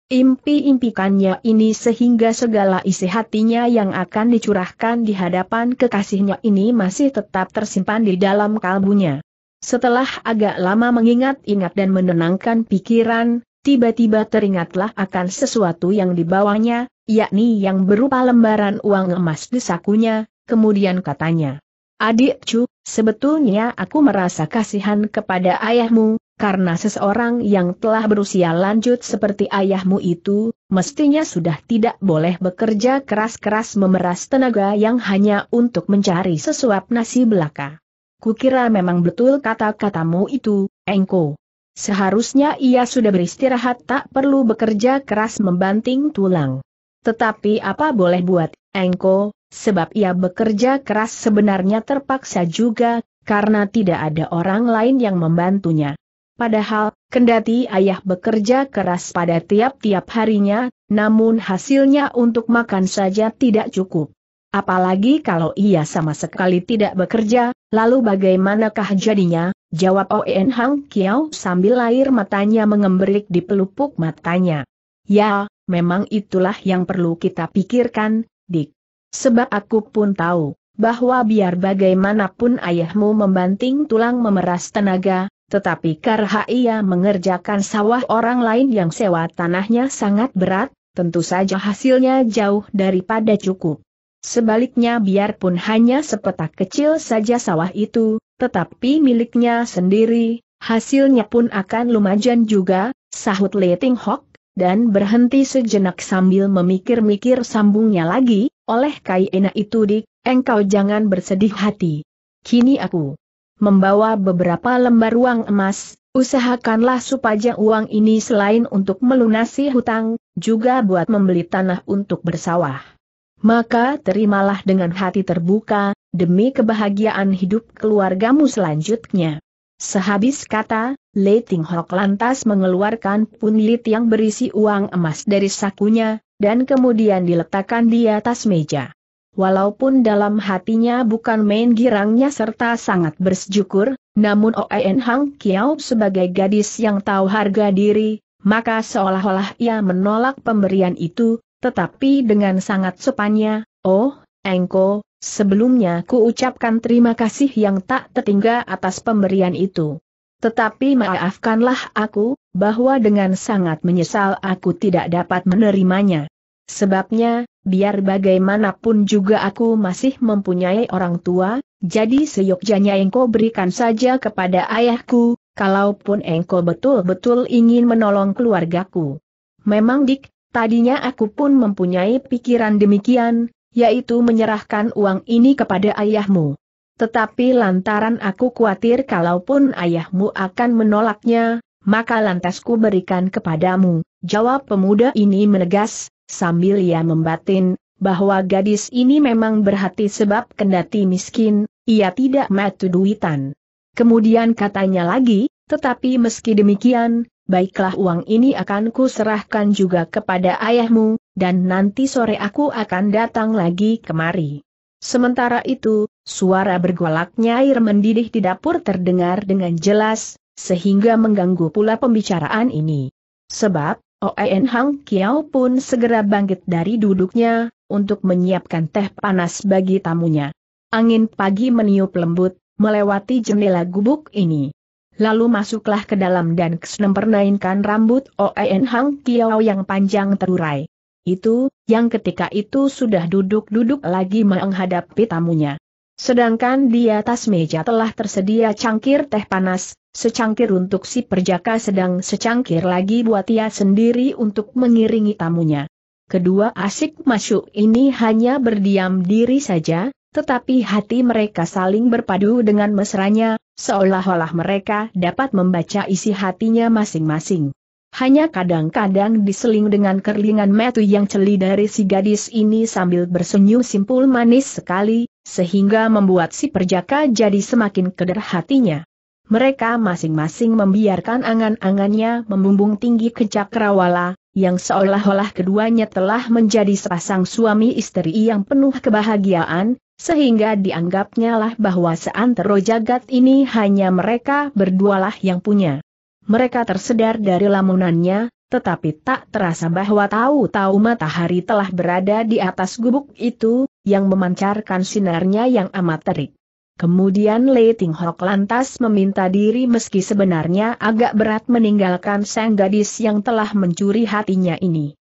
Speaker 1: Impi-impikannya ini sehingga segala isi hatinya yang akan dicurahkan di hadapan kekasihnya ini masih tetap tersimpan di dalam kalbunya. Setelah agak lama mengingat-ingat dan menenangkan pikiran, tiba-tiba teringatlah akan sesuatu yang dibawanya, yakni yang berupa lembaran uang emas di sakunya, kemudian katanya. Adik Cu, sebetulnya aku merasa kasihan kepada ayahmu, karena seseorang yang telah berusia lanjut seperti ayahmu itu, mestinya sudah tidak boleh bekerja keras-keras memeras tenaga yang hanya untuk mencari sesuap nasi belaka. Kukira memang betul kata-katamu itu, Engko. Seharusnya ia sudah beristirahat tak perlu bekerja keras membanting tulang. Tetapi apa boleh buat, Engko, sebab ia bekerja keras sebenarnya terpaksa juga, karena tidak ada orang lain yang membantunya. Padahal, kendati ayah bekerja keras pada tiap-tiap harinya, namun hasilnya untuk makan saja tidak cukup. Apalagi kalau ia sama sekali tidak bekerja, lalu bagaimanakah jadinya? Jawab Oen Hang Kiao sambil air matanya mengembrik di pelupuk matanya. Ya, memang itulah yang perlu kita pikirkan, Dik. Sebab aku pun tahu, bahwa biar bagaimanapun ayahmu membanting tulang memeras tenaga, tetapi karena ia mengerjakan sawah orang lain yang sewa tanahnya sangat berat, tentu saja hasilnya jauh daripada cukup. Sebaliknya biarpun hanya sepetak kecil saja sawah itu, tetapi miliknya sendiri, hasilnya pun akan lumayan juga, sahut Leting Hok, dan berhenti sejenak sambil memikir-mikir sambungnya lagi, oleh Kai Kaina itu dik, engkau jangan bersedih hati. Kini aku membawa beberapa lembar uang emas, usahakanlah supaya uang ini selain untuk melunasi hutang, juga buat membeli tanah untuk bersawah. Maka terimalah dengan hati terbuka, demi kebahagiaan hidup keluargamu selanjutnya. Sehabis kata, Lei Ting Hok lantas mengeluarkan punlit yang berisi uang emas dari sakunya, dan kemudian diletakkan di atas meja. Walaupun dalam hatinya bukan main girangnya serta sangat bersyukur, namun Oen Hang Kiao sebagai gadis yang tahu harga diri, maka seolah-olah ia menolak pemberian itu, tetapi dengan sangat sopannya, Oh, Engko, sebelumnya ku ucapkan terima kasih yang tak tertingga atas pemberian itu. Tetapi maafkanlah aku, bahwa dengan sangat menyesal aku tidak dapat menerimanya. Sebabnya, biar bagaimanapun juga aku masih mempunyai orang tua, jadi seyogjanya engkau berikan saja kepada ayahku, kalaupun engkau betul-betul ingin menolong keluargaku. Memang dik, tadinya aku pun mempunyai pikiran demikian, yaitu menyerahkan uang ini kepada ayahmu. Tetapi lantaran aku khawatir kalaupun ayahmu akan menolaknya, maka lantas ku berikan kepadamu, jawab pemuda ini menegas, sambil ia membatin, bahwa gadis ini memang berhati sebab kendati miskin, ia tidak matu duitan. Kemudian katanya lagi, tetapi meski demikian, baiklah uang ini akan kuserahkan juga kepada ayahmu, dan nanti sore aku akan datang lagi kemari. Sementara itu, suara bergolaknya air mendidih di dapur terdengar dengan jelas, sehingga mengganggu pula pembicaraan ini. Sebab, Oen oh, eh, Hang Kiao pun segera bangkit dari duduknya, untuk menyiapkan teh panas bagi tamunya. Angin pagi meniup lembut, melewati jendela gubuk ini. Lalu masuklah ke dalam dan kesempernainkan rambut Oen oh, eh, Hang Kiao yang panjang terurai. Itu, yang ketika itu sudah duduk-duduk lagi menghadapi tamunya. Sedangkan di atas meja telah tersedia cangkir teh panas, secangkir untuk si perjaka sedang secangkir lagi buat ia sendiri untuk mengiringi tamunya. Kedua asik masuk ini hanya berdiam diri saja, tetapi hati mereka saling berpadu dengan mesranya, seolah-olah mereka dapat membaca isi hatinya masing-masing. Hanya kadang-kadang diseling dengan kerlingan metu yang celi dari si gadis ini sambil bersenyum simpul manis sekali, sehingga membuat si perjaka jadi semakin keder hatinya. Mereka masing-masing membiarkan angan-angannya membumbung tinggi ke cakrawala, yang seolah-olah keduanya telah menjadi sepasang suami istri yang penuh kebahagiaan, sehingga dianggapnya lah bahwa seantero jagat ini hanya mereka berdualah yang punya. Mereka tersedar dari lamunannya, tetapi tak terasa bahwa tahu-tahu matahari telah berada di atas gubuk itu, yang memancarkan sinarnya yang amat terik. Kemudian Lei Ting Hok lantas meminta diri meski sebenarnya agak berat meninggalkan sang gadis yang telah mencuri hatinya ini.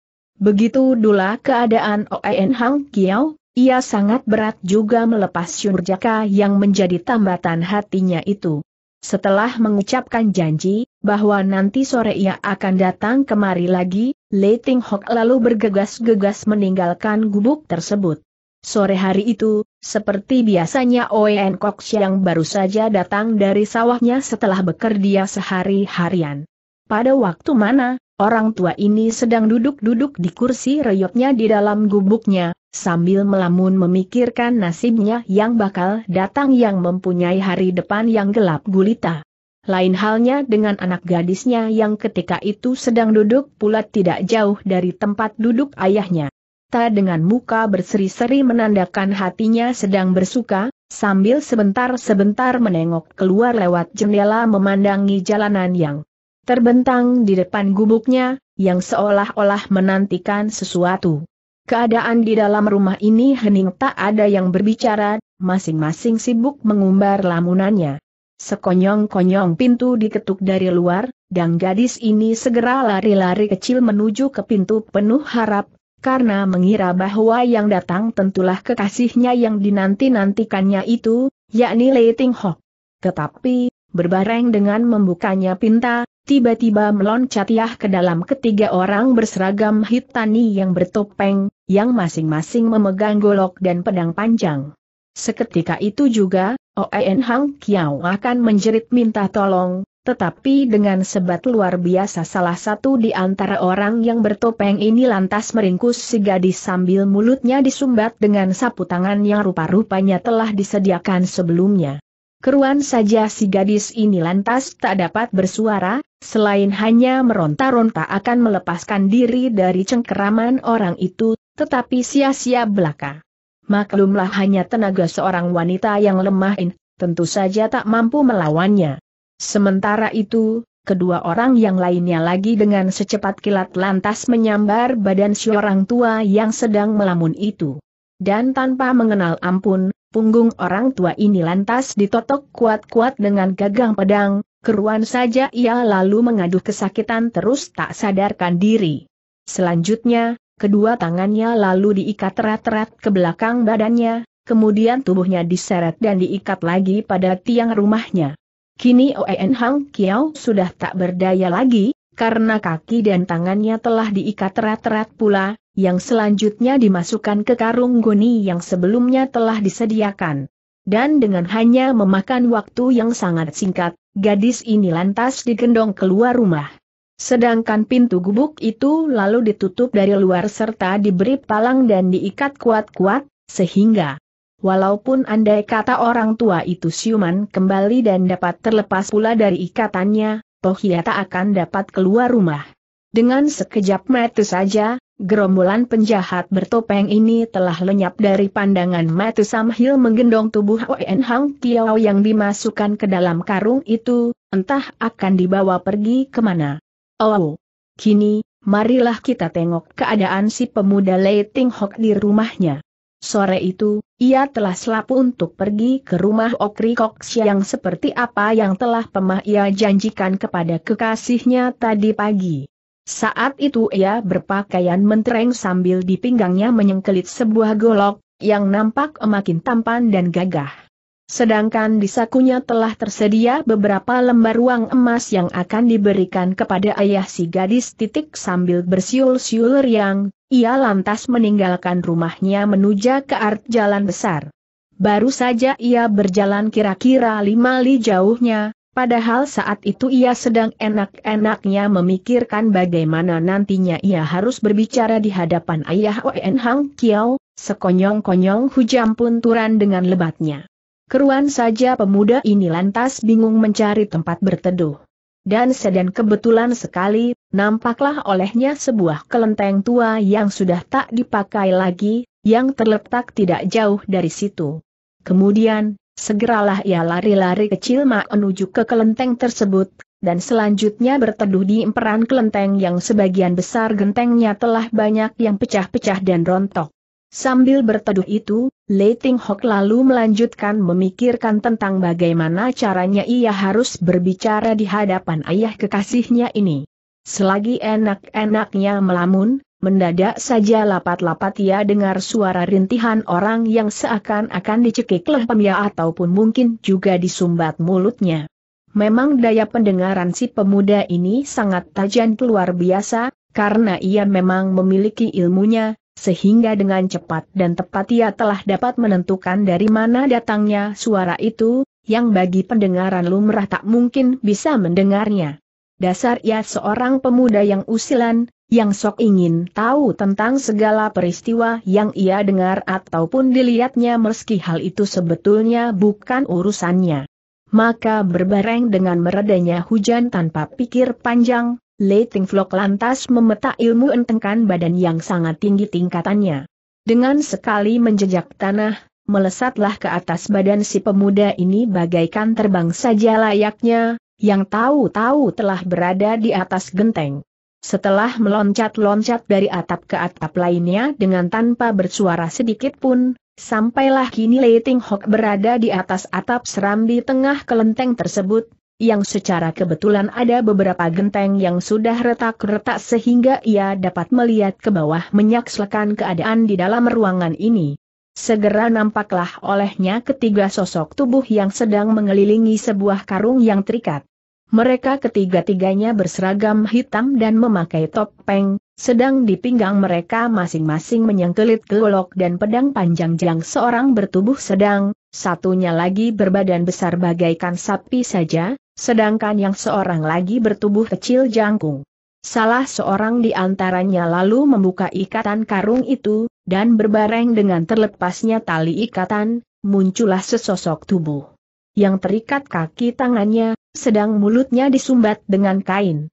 Speaker 1: Begitu dulu keadaan Oen Hang Kiao, ia sangat berat juga melepas Syurjaka yang menjadi tambatan hatinya itu. Setelah mengucapkan janji, bahwa nanti sore ia akan datang kemari lagi, Leiting Hok lalu bergegas-gegas meninggalkan gubuk tersebut. Sore hari itu, seperti biasanya Oen Kok yang baru saja datang dari sawahnya setelah bekerja sehari harian. Pada waktu mana, orang tua ini sedang duduk-duduk di kursi reyoknya di dalam gubuknya, sambil melamun memikirkan nasibnya yang bakal datang yang mempunyai hari depan yang gelap gulita. Lain halnya dengan anak gadisnya yang ketika itu sedang duduk pula tidak jauh dari tempat duduk ayahnya. Ta dengan muka berseri-seri menandakan hatinya sedang bersuka, sambil sebentar-sebentar menengok keluar lewat jendela memandangi jalanan yang terbentang di depan gubuknya, yang seolah-olah menantikan sesuatu. Keadaan di dalam rumah ini hening tak ada yang berbicara, masing-masing sibuk mengumbar lamunannya. Sekonyong-konyong pintu diketuk dari luar, dan gadis ini segera lari-lari kecil menuju ke pintu penuh harap, karena mengira bahwa yang datang tentulah kekasihnya yang dinanti-nantikannya itu, yakni Lei Ting Ho. Tetapi, berbareng dengan membukanya pinta, tiba-tiba meloncat ke dalam ketiga orang berseragam hitani yang bertopeng, yang masing-masing memegang golok dan pedang panjang. Seketika itu juga, Oen oh, Hang Kiao akan menjerit minta tolong, tetapi dengan sebat luar biasa salah satu di antara orang yang bertopeng ini lantas meringkus si gadis sambil mulutnya disumbat dengan sapu tangan yang rupa-rupanya telah disediakan sebelumnya. Keruan saja si gadis ini lantas tak dapat bersuara, selain hanya meronta-ronta akan melepaskan diri dari cengkeraman orang itu, tetapi sia-sia belaka maklumlah hanya tenaga seorang wanita yang lemah lemahin, tentu saja tak mampu melawannya. Sementara itu, kedua orang yang lainnya lagi dengan secepat kilat lantas menyambar badan si orang tua yang sedang melamun itu. Dan tanpa mengenal ampun, punggung orang tua ini lantas ditotok kuat-kuat dengan gagang pedang, keruan saja ia lalu mengaduh kesakitan terus tak sadarkan diri. Selanjutnya, kedua tangannya lalu diikat erat-erat ke belakang badannya, kemudian tubuhnya diseret dan diikat lagi pada tiang rumahnya. Kini Oen Hang Kiao sudah tak berdaya lagi, karena kaki dan tangannya telah diikat erat-erat pula, yang selanjutnya dimasukkan ke karung goni yang sebelumnya telah disediakan. Dan dengan hanya memakan waktu yang sangat singkat, gadis ini lantas digendong keluar rumah. Sedangkan pintu gubuk itu lalu ditutup dari luar serta diberi palang dan diikat kuat-kuat, sehingga walaupun andai kata orang tua itu siuman kembali dan dapat terlepas pula dari ikatannya, toh ia tak akan dapat keluar rumah. Dengan sekejap mata saja, gerombolan penjahat bertopeng ini telah lenyap dari pandangan mata Samhil menggendong tubuh Oen Hang Kiao yang dimasukkan ke dalam karung itu, entah akan dibawa pergi kemana. Oh, kini, marilah kita tengok keadaan si pemuda Lei Ting Hok di rumahnya. Sore itu, ia telah selapu untuk pergi ke rumah Okri Kok yang seperti apa yang telah pemah ia janjikan kepada kekasihnya tadi pagi. Saat itu ia berpakaian mentereng sambil di pinggangnya menyengkelit sebuah golok, yang nampak makin tampan dan gagah. Sedangkan di sakunya telah tersedia beberapa lembar uang emas yang akan diberikan kepada ayah si gadis titik sambil bersiul-siul riang, ia lantas meninggalkan rumahnya menuju ke art jalan besar. Baru saja ia berjalan kira-kira lima li jauhnya, padahal saat itu ia sedang enak-enaknya memikirkan bagaimana nantinya ia harus berbicara di hadapan ayah Oen Hang Kiao, sekonyong-konyong hujam pun turun dengan lebatnya keruan saja pemuda ini lantas bingung mencari tempat berteduh. Dan sedang kebetulan sekali, nampaklah olehnya sebuah kelenteng tua yang sudah tak dipakai lagi, yang terletak tidak jauh dari situ. Kemudian, segeralah ia lari-lari kecil menuju ke kelenteng tersebut, dan selanjutnya berteduh di emperan kelenteng yang sebagian besar gentengnya telah banyak yang pecah-pecah dan rontok. Sambil berteduh itu, Lei Ting Hok lalu melanjutkan memikirkan tentang bagaimana caranya ia harus berbicara di hadapan ayah kekasihnya ini. Selagi enak-enaknya melamun, mendadak saja lapat-lapat ia dengar suara rintihan orang yang seakan-akan dicekik lehemnya ataupun mungkin juga disumbat mulutnya. Memang daya pendengaran si pemuda ini sangat tajam luar biasa, karena ia memang memiliki ilmunya, sehingga dengan cepat dan tepat ia telah dapat menentukan dari mana datangnya suara itu, yang bagi pendengaran lumrah tak mungkin bisa mendengarnya. Dasar ia seorang pemuda yang usilan, yang sok ingin tahu tentang segala peristiwa yang ia dengar ataupun dilihatnya meski hal itu sebetulnya bukan urusannya. Maka berbareng dengan meredanya hujan tanpa pikir panjang, Ting Flok lantas memetak ilmu entengkan badan yang sangat tinggi tingkatannya. Dengan sekali menjejak tanah, melesatlah ke atas badan si pemuda ini bagaikan terbang saja layaknya, yang tahu-tahu telah berada di atas genteng. Setelah meloncat-loncat dari atap ke atap lainnya dengan tanpa bersuara sedikit pun, sampailah kini Ting Hok berada di atas atap serambi tengah kelenteng tersebut, yang secara kebetulan ada beberapa genteng yang sudah retak-retak sehingga ia dapat melihat ke bawah menyaksikan keadaan di dalam ruangan ini. Segera nampaklah olehnya ketiga sosok tubuh yang sedang mengelilingi sebuah karung yang terikat. Mereka ketiga-tiganya berseragam hitam dan memakai topeng, sedang di pinggang mereka masing-masing menyengkelit golok dan pedang panjang yang seorang bertubuh sedang, satunya lagi berbadan besar bagaikan sapi saja, Sedangkan yang seorang lagi bertubuh kecil jangkung. Salah seorang di antaranya lalu membuka ikatan karung itu, dan berbareng dengan terlepasnya tali ikatan, muncullah sesosok tubuh. Yang terikat kaki tangannya, sedang mulutnya disumbat dengan kain.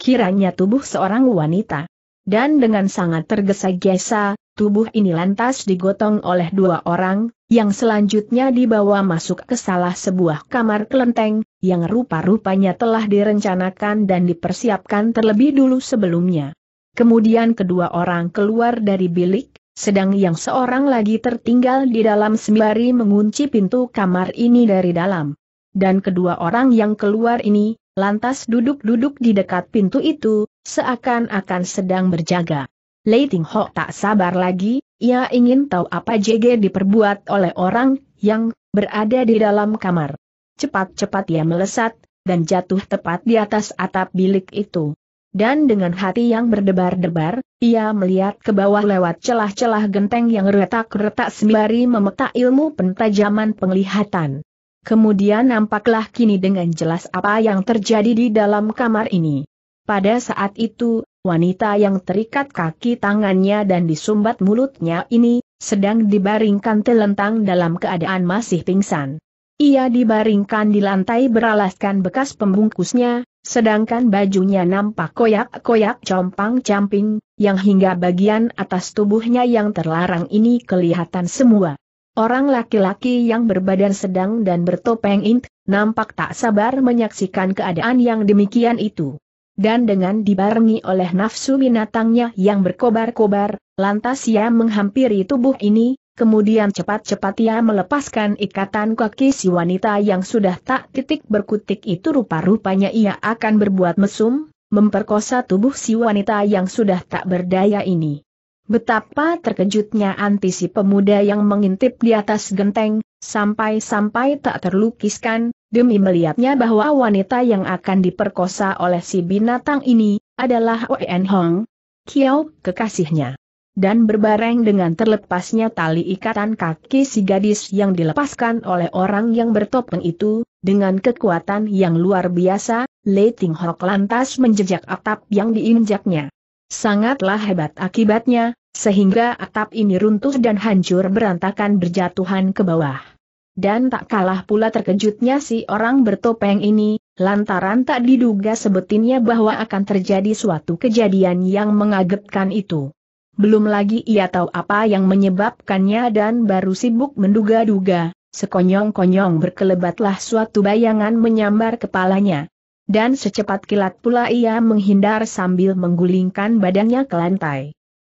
Speaker 1: Kiranya tubuh seorang wanita dan dengan sangat tergesa-gesa, tubuh ini lantas digotong oleh dua orang, yang selanjutnya dibawa masuk ke salah sebuah kamar kelenteng, yang rupa-rupanya telah direncanakan dan dipersiapkan terlebih dulu sebelumnya. Kemudian kedua orang keluar dari bilik, sedang yang seorang lagi tertinggal di dalam sembari mengunci pintu kamar ini dari dalam. Dan kedua orang yang keluar ini, lantas duduk-duduk di dekat pintu itu, Seakan-akan sedang berjaga. Ting Ho tak sabar lagi, ia ingin tahu apa JG diperbuat oleh orang yang berada di dalam kamar. Cepat-cepat ia melesat, dan jatuh tepat di atas atap bilik itu. Dan dengan hati yang berdebar-debar, ia melihat ke bawah lewat celah-celah genteng yang retak-retak sembari memetak ilmu pentajaman penglihatan. Kemudian nampaklah kini dengan jelas apa yang terjadi di dalam kamar ini. Pada saat itu, wanita yang terikat kaki tangannya dan disumbat mulutnya ini, sedang dibaringkan telentang dalam keadaan masih pingsan. Ia dibaringkan di lantai beralaskan bekas pembungkusnya, sedangkan bajunya nampak koyak-koyak compang-camping, yang hingga bagian atas tubuhnya yang terlarang ini kelihatan semua. Orang laki-laki yang berbadan sedang dan bertopeng int, nampak tak sabar menyaksikan keadaan yang demikian itu dan dengan dibarengi oleh nafsu binatangnya yang berkobar-kobar, lantas ia menghampiri tubuh ini, kemudian cepat-cepat ia melepaskan ikatan kaki si wanita yang sudah tak titik berkutik itu rupa-rupanya ia akan berbuat mesum, memperkosa tubuh si wanita yang sudah tak berdaya ini. Betapa terkejutnya antisi pemuda yang mengintip di atas genteng, sampai-sampai tak terlukiskan, demi melihatnya bahwa wanita yang akan diperkosa oleh si binatang ini, adalah Oen Hong, Kiao, kekasihnya. Dan berbareng dengan terlepasnya tali ikatan kaki si gadis yang dilepaskan oleh orang yang bertopeng itu, dengan kekuatan yang luar biasa, Lei Ting Hok lantas menjejak atap yang diinjaknya. Sangatlah hebat akibatnya, sehingga atap ini runtuh dan hancur berantakan berjatuhan ke bawah. Dan tak kalah pula terkejutnya si orang bertopeng ini, lantaran tak diduga sebetinnya bahwa akan terjadi suatu kejadian yang mengagetkan itu. Belum lagi ia tahu apa yang menyebabkannya dan baru sibuk menduga-duga, sekonyong-konyong berkelebatlah suatu bayangan menyambar kepalanya. Dan secepat kilat pula ia menghindar sambil menggulingkan badannya ke lantai.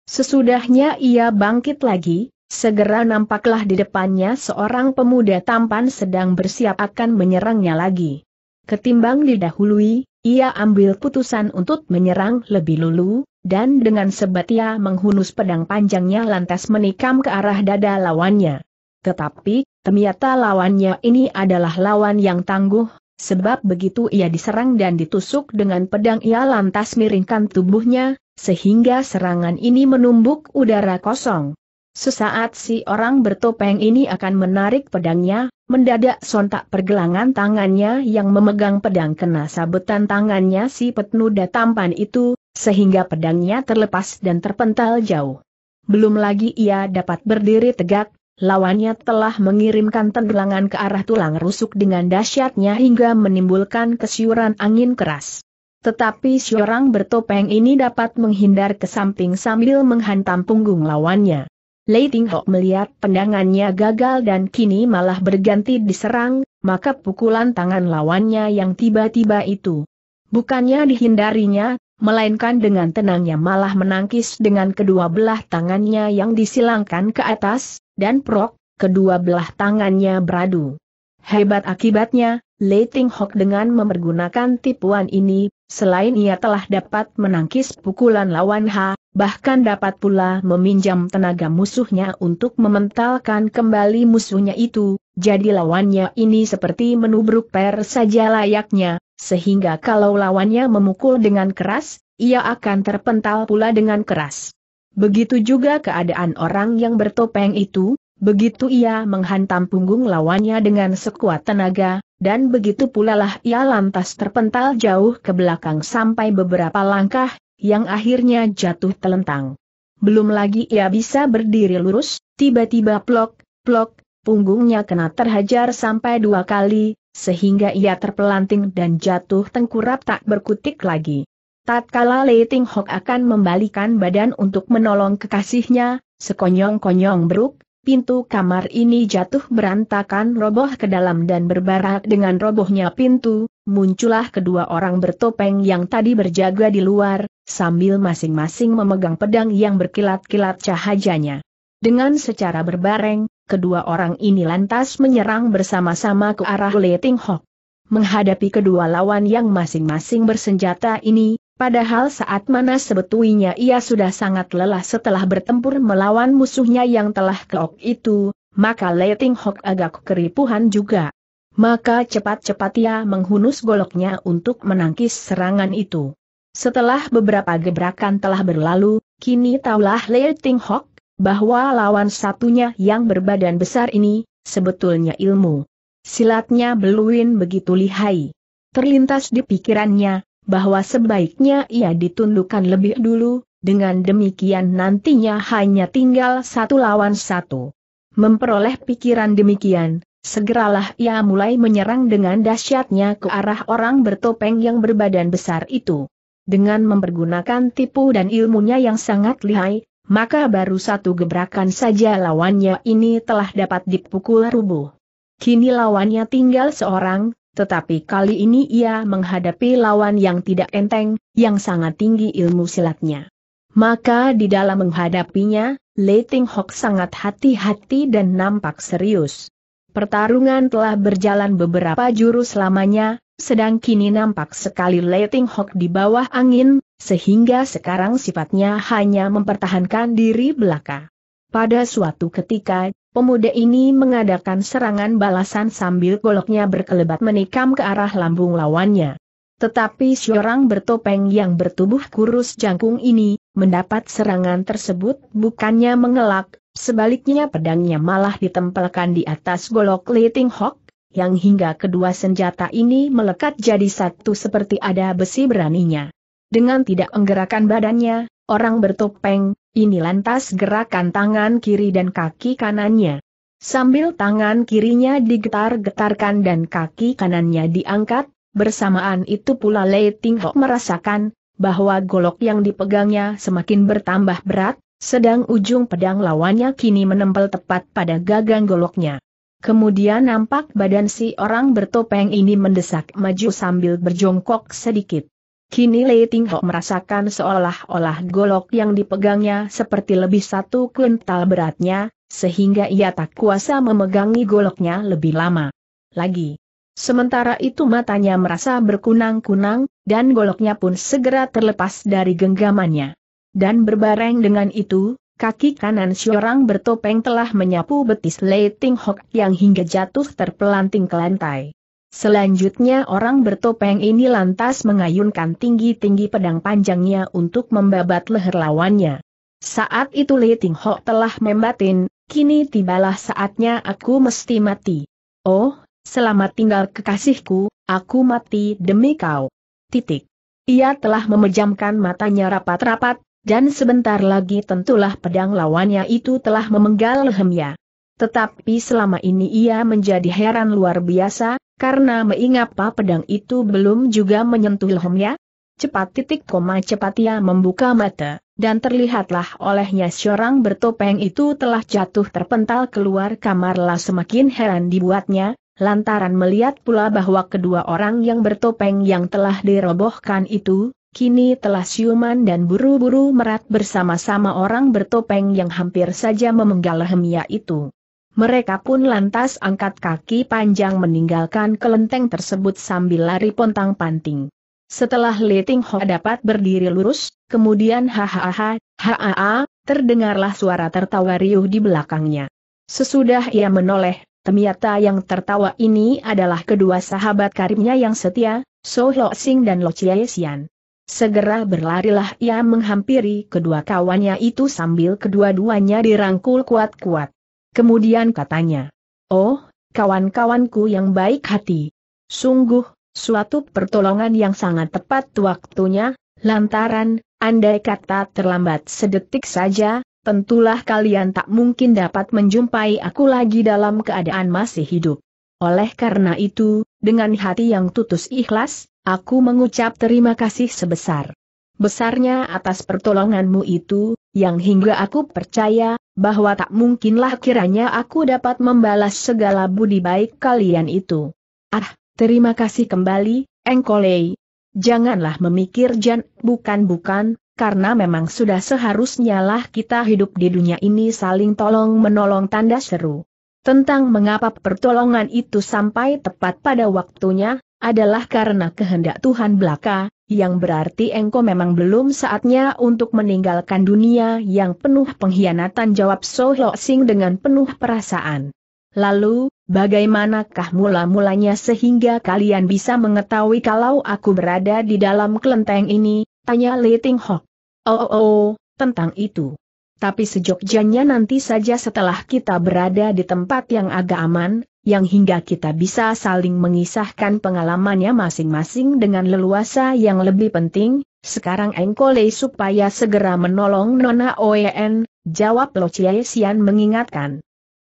Speaker 1: Sesudahnya ia bangkit lagi, Segera nampaklah di depannya seorang pemuda tampan sedang bersiap akan menyerangnya lagi. Ketimbang didahului, ia ambil putusan untuk menyerang lebih lulu, dan dengan sebatia menghunus pedang panjangnya lantas menikam ke arah dada lawannya. Tetapi, ternyata lawannya ini adalah lawan yang tangguh, sebab begitu ia diserang dan ditusuk dengan pedang ia lantas miringkan tubuhnya, sehingga serangan ini menumbuk udara kosong. Sesaat si orang bertopeng ini akan menarik pedangnya, mendadak sontak pergelangan tangannya yang memegang pedang kena sabetan tangannya si petnuda tampan itu, sehingga pedangnya terlepas dan terpental jauh. Belum lagi ia dapat berdiri tegak, lawannya telah mengirimkan tendangan ke arah tulang rusuk dengan dahsyatnya hingga menimbulkan kesiuran angin keras. Tetapi si orang bertopeng ini dapat menghindar ke samping sambil menghantam punggung lawannya. Lei Ting Ho melihat pendangannya gagal dan kini malah berganti diserang, maka pukulan tangan lawannya yang tiba-tiba itu. Bukannya dihindarinya, melainkan dengan tenangnya malah menangkis dengan kedua belah tangannya yang disilangkan ke atas, dan prok, kedua belah tangannya beradu. Hebat akibatnya, Lei Ting Hok dengan memergunakan tipuan ini, selain ia telah dapat menangkis pukulan lawan Ha bahkan dapat pula meminjam tenaga musuhnya untuk mementalkan kembali musuhnya itu, jadi lawannya ini seperti menubruk per saja layaknya, sehingga kalau lawannya memukul dengan keras, ia akan terpental pula dengan keras. Begitu juga keadaan orang yang bertopeng itu, begitu ia menghantam punggung lawannya dengan sekuat tenaga, dan begitu pula lah ia lantas terpental jauh ke belakang sampai beberapa langkah, yang akhirnya jatuh telentang. Belum lagi ia bisa berdiri lurus, tiba-tiba plok, plok, punggungnya kena terhajar sampai dua kali, sehingga ia terpelanting dan jatuh tengkurap tak berkutik lagi. Tatkala Leiting Hok akan membalikan badan untuk menolong kekasihnya, sekonyong-konyong beruk, pintu kamar ini jatuh berantakan roboh ke dalam dan berbarak dengan robohnya pintu, muncullah kedua orang bertopeng yang tadi berjaga di luar, sambil masing-masing memegang pedang yang berkilat-kilat cahajanya, Dengan secara berbareng, kedua orang ini lantas menyerang bersama-sama ke arah Leting Hok. Menghadapi kedua lawan yang masing-masing bersenjata ini, Padahal saat mana sebetulnya ia sudah sangat lelah setelah bertempur melawan musuhnya yang telah keok itu, maka Leting Hok agak keripuhan juga. Maka cepat-cepat ia menghunus goloknya untuk menangkis serangan itu. Setelah beberapa gebrakan telah berlalu, kini taulah Leir Ting Hok, bahwa lawan satunya yang berbadan besar ini, sebetulnya ilmu. Silatnya beluin begitu lihai. Terlintas di pikirannya, bahwa sebaiknya ia ditundukkan lebih dulu, dengan demikian nantinya hanya tinggal satu lawan satu. Memperoleh pikiran demikian, segeralah ia mulai menyerang dengan dahsyatnya ke arah orang bertopeng yang berbadan besar itu. Dengan mempergunakan tipu dan ilmunya yang sangat lihai, maka baru satu gebrakan saja lawannya ini telah dapat dipukul rubuh. Kini lawannya tinggal seorang, tetapi kali ini ia menghadapi lawan yang tidak enteng, yang sangat tinggi ilmu silatnya. Maka di dalam menghadapinya, Leiting Hok sangat hati-hati dan nampak serius. Pertarungan telah berjalan beberapa jurus lamanya, sedang kini nampak sekali leiting hok di bawah angin, sehingga sekarang sifatnya hanya mempertahankan diri belaka. Pada suatu ketika, pemuda ini mengadakan serangan balasan sambil goloknya berkelebat menikam ke arah lambung lawannya. Tetapi seorang bertopeng yang bertubuh kurus jangkung ini, mendapat serangan tersebut bukannya mengelak, sebaliknya pedangnya malah ditempelkan di atas golok leiting hok yang hingga kedua senjata ini melekat jadi satu seperti ada besi beraninya. Dengan tidak menggerakkan badannya, orang bertopeng, ini lantas gerakan tangan kiri dan kaki kanannya. Sambil tangan kirinya digetar-getarkan dan kaki kanannya diangkat, bersamaan itu pula Lei Ting Ho merasakan, bahwa golok yang dipegangnya semakin bertambah berat, sedang ujung pedang lawannya kini menempel tepat pada gagang goloknya. Kemudian nampak badan si orang bertopeng ini mendesak maju sambil berjongkok sedikit. Kini Lei Ho merasakan seolah-olah golok yang dipegangnya seperti lebih satu kental beratnya, sehingga ia tak kuasa memegangi goloknya lebih lama. Lagi. Sementara itu matanya merasa berkunang-kunang, dan goloknya pun segera terlepas dari genggamannya. Dan berbareng dengan itu, Kaki kanan seorang bertopeng telah menyapu betis Lei Ting Hock yang hingga jatuh terpelanting ke lantai. Selanjutnya orang bertopeng ini lantas mengayunkan tinggi-tinggi pedang panjangnya untuk membabat leher lawannya. Saat itu Lei Ting Hock telah membatin, kini tibalah saatnya aku mesti mati. Oh, selamat tinggal kekasihku, aku mati demi kau. Titik. Ia telah memejamkan matanya rapat-rapat, dan sebentar lagi tentulah pedang lawannya itu telah memenggal lehemnya. Tetapi selama ini ia menjadi heran luar biasa, karena mengapa pedang itu belum juga menyentuh lehemnya. Cepat titik koma cepat ia membuka mata, dan terlihatlah olehnya seorang bertopeng itu telah jatuh terpental keluar kamarlah semakin heran dibuatnya, lantaran melihat pula bahwa kedua orang yang bertopeng yang telah dirobohkan itu, kini telah siuman dan buru-buru merat bersama-sama orang bertopeng yang hampir saja memenggal Hemia itu. Mereka pun lantas angkat kaki panjang meninggalkan kelenteng tersebut sambil lari pontang-panting. Setelah Ting Ho dapat berdiri lurus, kemudian hahaha, haa, terdengarlah suara tertawa riuh di belakangnya. Sesudah ia menoleh, Temiata yang tertawa ini adalah kedua sahabat karibnya yang setia, So Lo Sing dan Lo Chie Xian. Segera berlarilah ia menghampiri kedua kawannya itu sambil kedua-duanya dirangkul kuat-kuat. Kemudian katanya, Oh, kawan-kawanku yang baik hati. Sungguh, suatu pertolongan yang sangat tepat waktunya, lantaran, andai kata terlambat sedetik saja, tentulah kalian tak mungkin dapat menjumpai aku lagi dalam keadaan masih hidup. Oleh karena itu, dengan hati yang tutus ikhlas, Aku mengucap terima kasih sebesar besarnya atas pertolonganmu itu, yang hingga aku percaya, bahwa tak mungkinlah kiranya aku dapat membalas segala budi baik kalian itu. Ah, terima kasih kembali, Engkolei. Janganlah memikir jan, bukan-bukan, karena memang sudah seharusnya lah kita hidup di dunia ini saling tolong-menolong tanda seru. Tentang mengapa pertolongan itu sampai tepat pada waktunya, adalah karena kehendak Tuhan belaka, yang berarti engkau memang belum saatnya untuk meninggalkan dunia yang penuh pengkhianatan jawab Sohlo Sing dengan penuh perasaan. Lalu, bagaimanakah mula-mulanya sehingga kalian bisa mengetahui kalau aku berada di dalam kelenteng ini, tanya Li Ting Hok. Oh, oh, oh, tentang itu. Tapi sejogjanya nanti saja setelah kita berada di tempat yang agak aman, yang hingga kita bisa saling mengisahkan pengalamannya masing-masing dengan leluasa yang lebih penting, sekarang Engkole supaya segera menolong Nona Oen, jawab Lo Chie Sian mengingatkan.